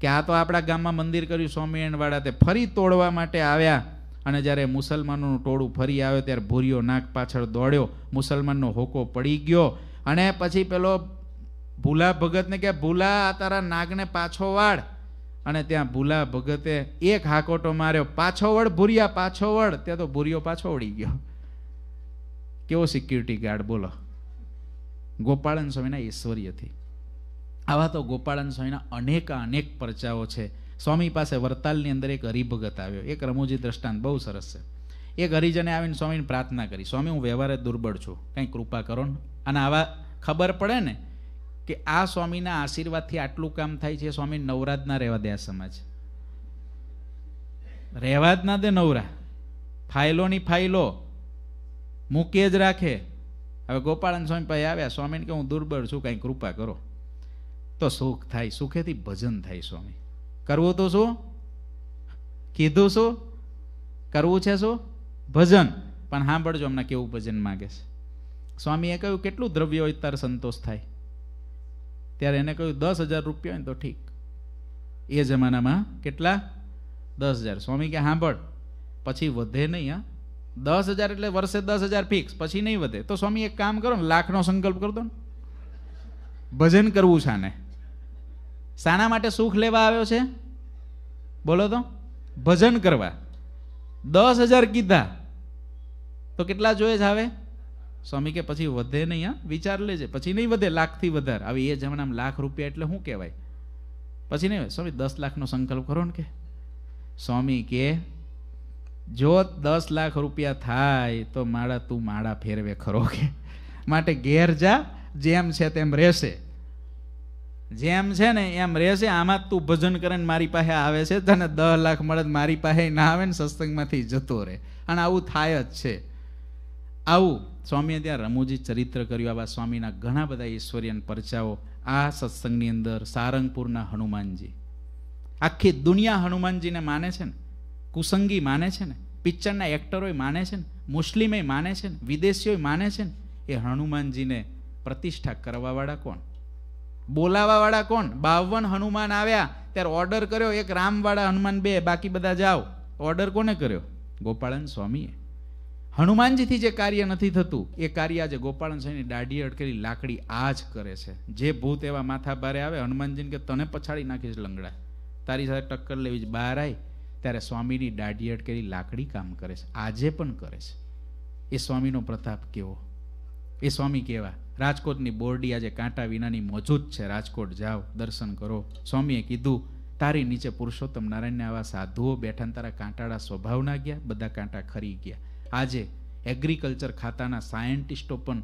કે આ તો આપણા ગામમાં મંદિર કર્યું સ્વામિનારાયણવાળા તે ફરી તોડવા માટે આવ્યા અને જ્યારે મુસલમાનોનું ટોળું ફરી આવ્યો ત્યારે ભૂરિયો નાક પાછળ દોડ્યો મુસલમાનનો હોકો પડી ગયો અને પછી પેલો ભૂલા ભગતને કે ભૂલા આ તારા નાગને પાછો વાળ અને ત્યાં ભૂલા ભગતે એક હાકોટો માર્યો પાછો વળ ભૂરિયા પાછો વળ ત્યાં તો ભૂરિયો પાછો વળી ગયો કેવો સિક્યુરિટી ગાર્ડ બોલો ગોપાળન સ્વામીના ઈશ્વરીયથી આવા તો ગોપાળન સ્વામીના અનેક અનેક પરચાઓ છે સ્વામી પાસે વરતાલની અંદર એક હરિભગત આવ્યો એક રમૂજી દ્રષ્ટાંત બહુ સરસ છે એક હરિજને આવીને સ્વામીને પ્રાર્થના કરી સ્વામી હું વ્યવહારે દુર્બળ છું કંઈ કૃપા કરો ને અને આવા ખબર પડે ને કે આ સ્વામીના આશીર્વાદથી આટલું કામ થાય છે સ્વામી નવરાત રહેવા દે આ સમાજ રહેવા જ ના દે નવરા ફાઇલોની ફાઇલો મૂકીએ જ રાખે હવે ગોપાળન સ્વામી પાસે આવ્યા સ્વામીને કે હું દુર્બળ છું કાંઈ કૃપા કરો તો સુખ થાય સુખેથી ભજન થાય સ્વામી કરવું તો શું કીધું શું કરવું છે શું ભજન પણ સાંભળજો હમણાં કેવું ભજન માગે છે સ્વામીએ કહ્યું કેટલું દ્રવ્ય હોય ત્યારે સંતોષ થાય ત્યારે એને કહ્યું દસ હજાર રૂપિયા હોય તો ઠીક એ જમાનામાં કેટલા દસ હજાર સ્વામી કે સાંભળ પછી વધે નહીં હા દસ હજાર એટલે વર્ષે દસ હજાર ફિક્સ પછી નહીં વધે તો સ્વામી એક કામ કરો ને લાખનો સંકલ્પ કરી દો ને ભજન કરવું છે આને શાના માટે સુખ લેવા આવ્યો છે બોલો તો ભજન કરવા દસ હજાર કીધા તો કેટલા જોઈએ જ આવે સ્વામી કે પછી વધે નહીં હા વિચાર લેજે પછી નહીં વધે લાખથી વધારે આવી એ જમાનામાં લાખ રૂપિયા એટલે શું કહેવાય પછી નહીં સ્વામી દસ લાખનો સંકલ્પ કરો ને કે સ્વામી કે જો દસ લાખ રૂપિયા થાય તો માળા તું માળા ફેરવે ખરો કે માટે ઘેર જા જેમ છે તેમ રહેશે જેમ છે ને એમ રહેશે આમાં તું ભજન કરે ને મારી પાસે આવે છે તને દસ લાખ મળે મારી પાસે ના આવે ને સત્સંગમાંથી જતો રહે અને આવું થાય જ છે આવું સ્વામીએ ત્યાં રમૂજી ચરિત્ર કર્યું આવા સ્વામીના ઘણા બધા ઈશ્વરીયન પરચાઓ આ સત્સંગની અંદર સારંગપુરના હનુમાનજી આખી દુનિયા હનુમાનજીને માને છે ને કુસંગી માને છે ને પિક્ચરના એક્ટરોય માને છે ને મુસ્લિમે માને છે ને વિદેશીઓએ માને છે ને એ હનુમાનજીને પ્રતિષ્ઠા કરવાવાળા કોણ બોલાવાવાળા કોણ બાવન હનુમાન આવ્યા ત્યારે ઓર્ડર કર્યો એક રામવાળા હનુમાન બે બાકી બધા જાઓ ઓર્ડર કોને કર્યો ગોપાળન સ્વામીએ હનુમાનજીથી જે કાર્ય નથી થતું એ કાર્ય આજે ગોપાળન સ્વામીની દાઢી અટકેલી લાકડી આ જ કરે છે જે ભૂત એવા માથા ભારે આવે હનુમાનજીને કે તને પછાડી નાખીશ લંગડા તારી સાથે ટક્કર લેવી જ બહાર આવી ત્યારે સ્વામીની દાઢી અટકેલી લાકડી કામ કરે છે આજે પણ કરે છે એ સ્વામીનો પ્રતાપ કેવો એ સ્વામી કેવા રાજકોટની બોરડી આજે કાંટા વિનાની મોજૂદ છે રાજકોટ જાઓ દર્શન કરો સ્વામીએ કીધું તારી નીચે પુરુષોત્તમ નારાયણને આવા સાધુઓ બેઠા તારા કાંટાળા સ્વભાવના ગયા બધા કાંટા ખરી ગયા આજે એગ્રીકલ્ચર ખાતાના સાયન્ટિસ્ટો પણ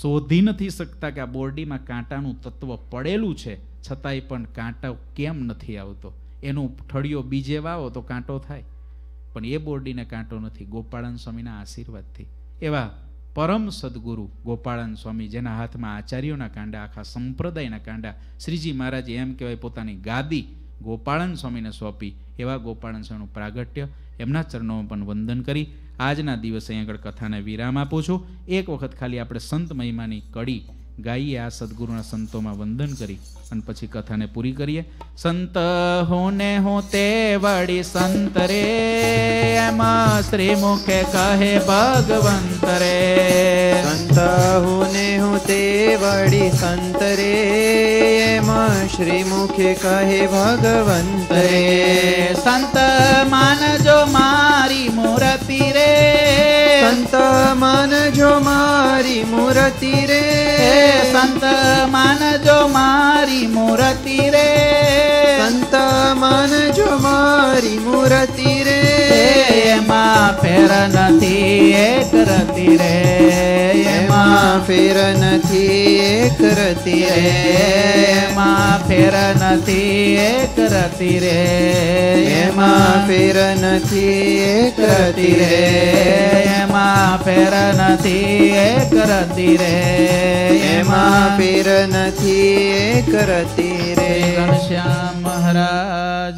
શોધી નથી શકતા કે આ બોરડીમાં કાંટાનું તત્વ પડેલું છે છતાંય પણ કાંટો કેમ નથી આવતો એનું ઠળિયો બીજે વાવો તો કાંટો થાય પણ એ બોરડીને કાંટો નથી ગોપાળન સ્વામીના આશીર્વાદથી એવા પરમ સદગુરુ ગોપાળન સ્વામી જેના હાથમાં આચાર્યોના કાંડા આખા સંપ્રદાયના કાંડા શ્રીજી મહારાજ એમ કહેવાય પોતાની ગાદી ગોપાળન સ્વામીને સોંપી એવા ગોપાળન સ્વામીનું પ્રાગટ્ય એમના ચરણોમાં પણ વંદન કરી આજના દિવસે આગળ કથાને વિરામ આપું છું એક વખત ખાલી આપણે સંત મહિમાની કડી ગાઈએ આ સદગુરુના સંતોમાં વંદન કરી અને પછી કથાને પૂરી કરીએ સંત હોને હોતે વળી સંત રે એમાં શ્રી મુખે કહે ભગવંત રે સંત હોને હોતે વળી સંત રે એમાં શ્રી મુખે કહે ભગવંત રે સંત માનજો મારી મૂર્તિ સંત માનજો મારી મૂર્તિ રે સંત માનજો મારી મૂર્તિ રે સંત માનજો મારી મૂર્તિ રે રે એમાં ફેર નથી એક રતી રે એમાં ફેર નથી એક રતી રે એમાં ફેર નથી એક રતી રે એમાં ફેર નથી એક રતી રે એમાં ફેર નથી એક રતી રે એમાં ફેર નથી એક રતી રે ઘનશ્યામ મહારાજ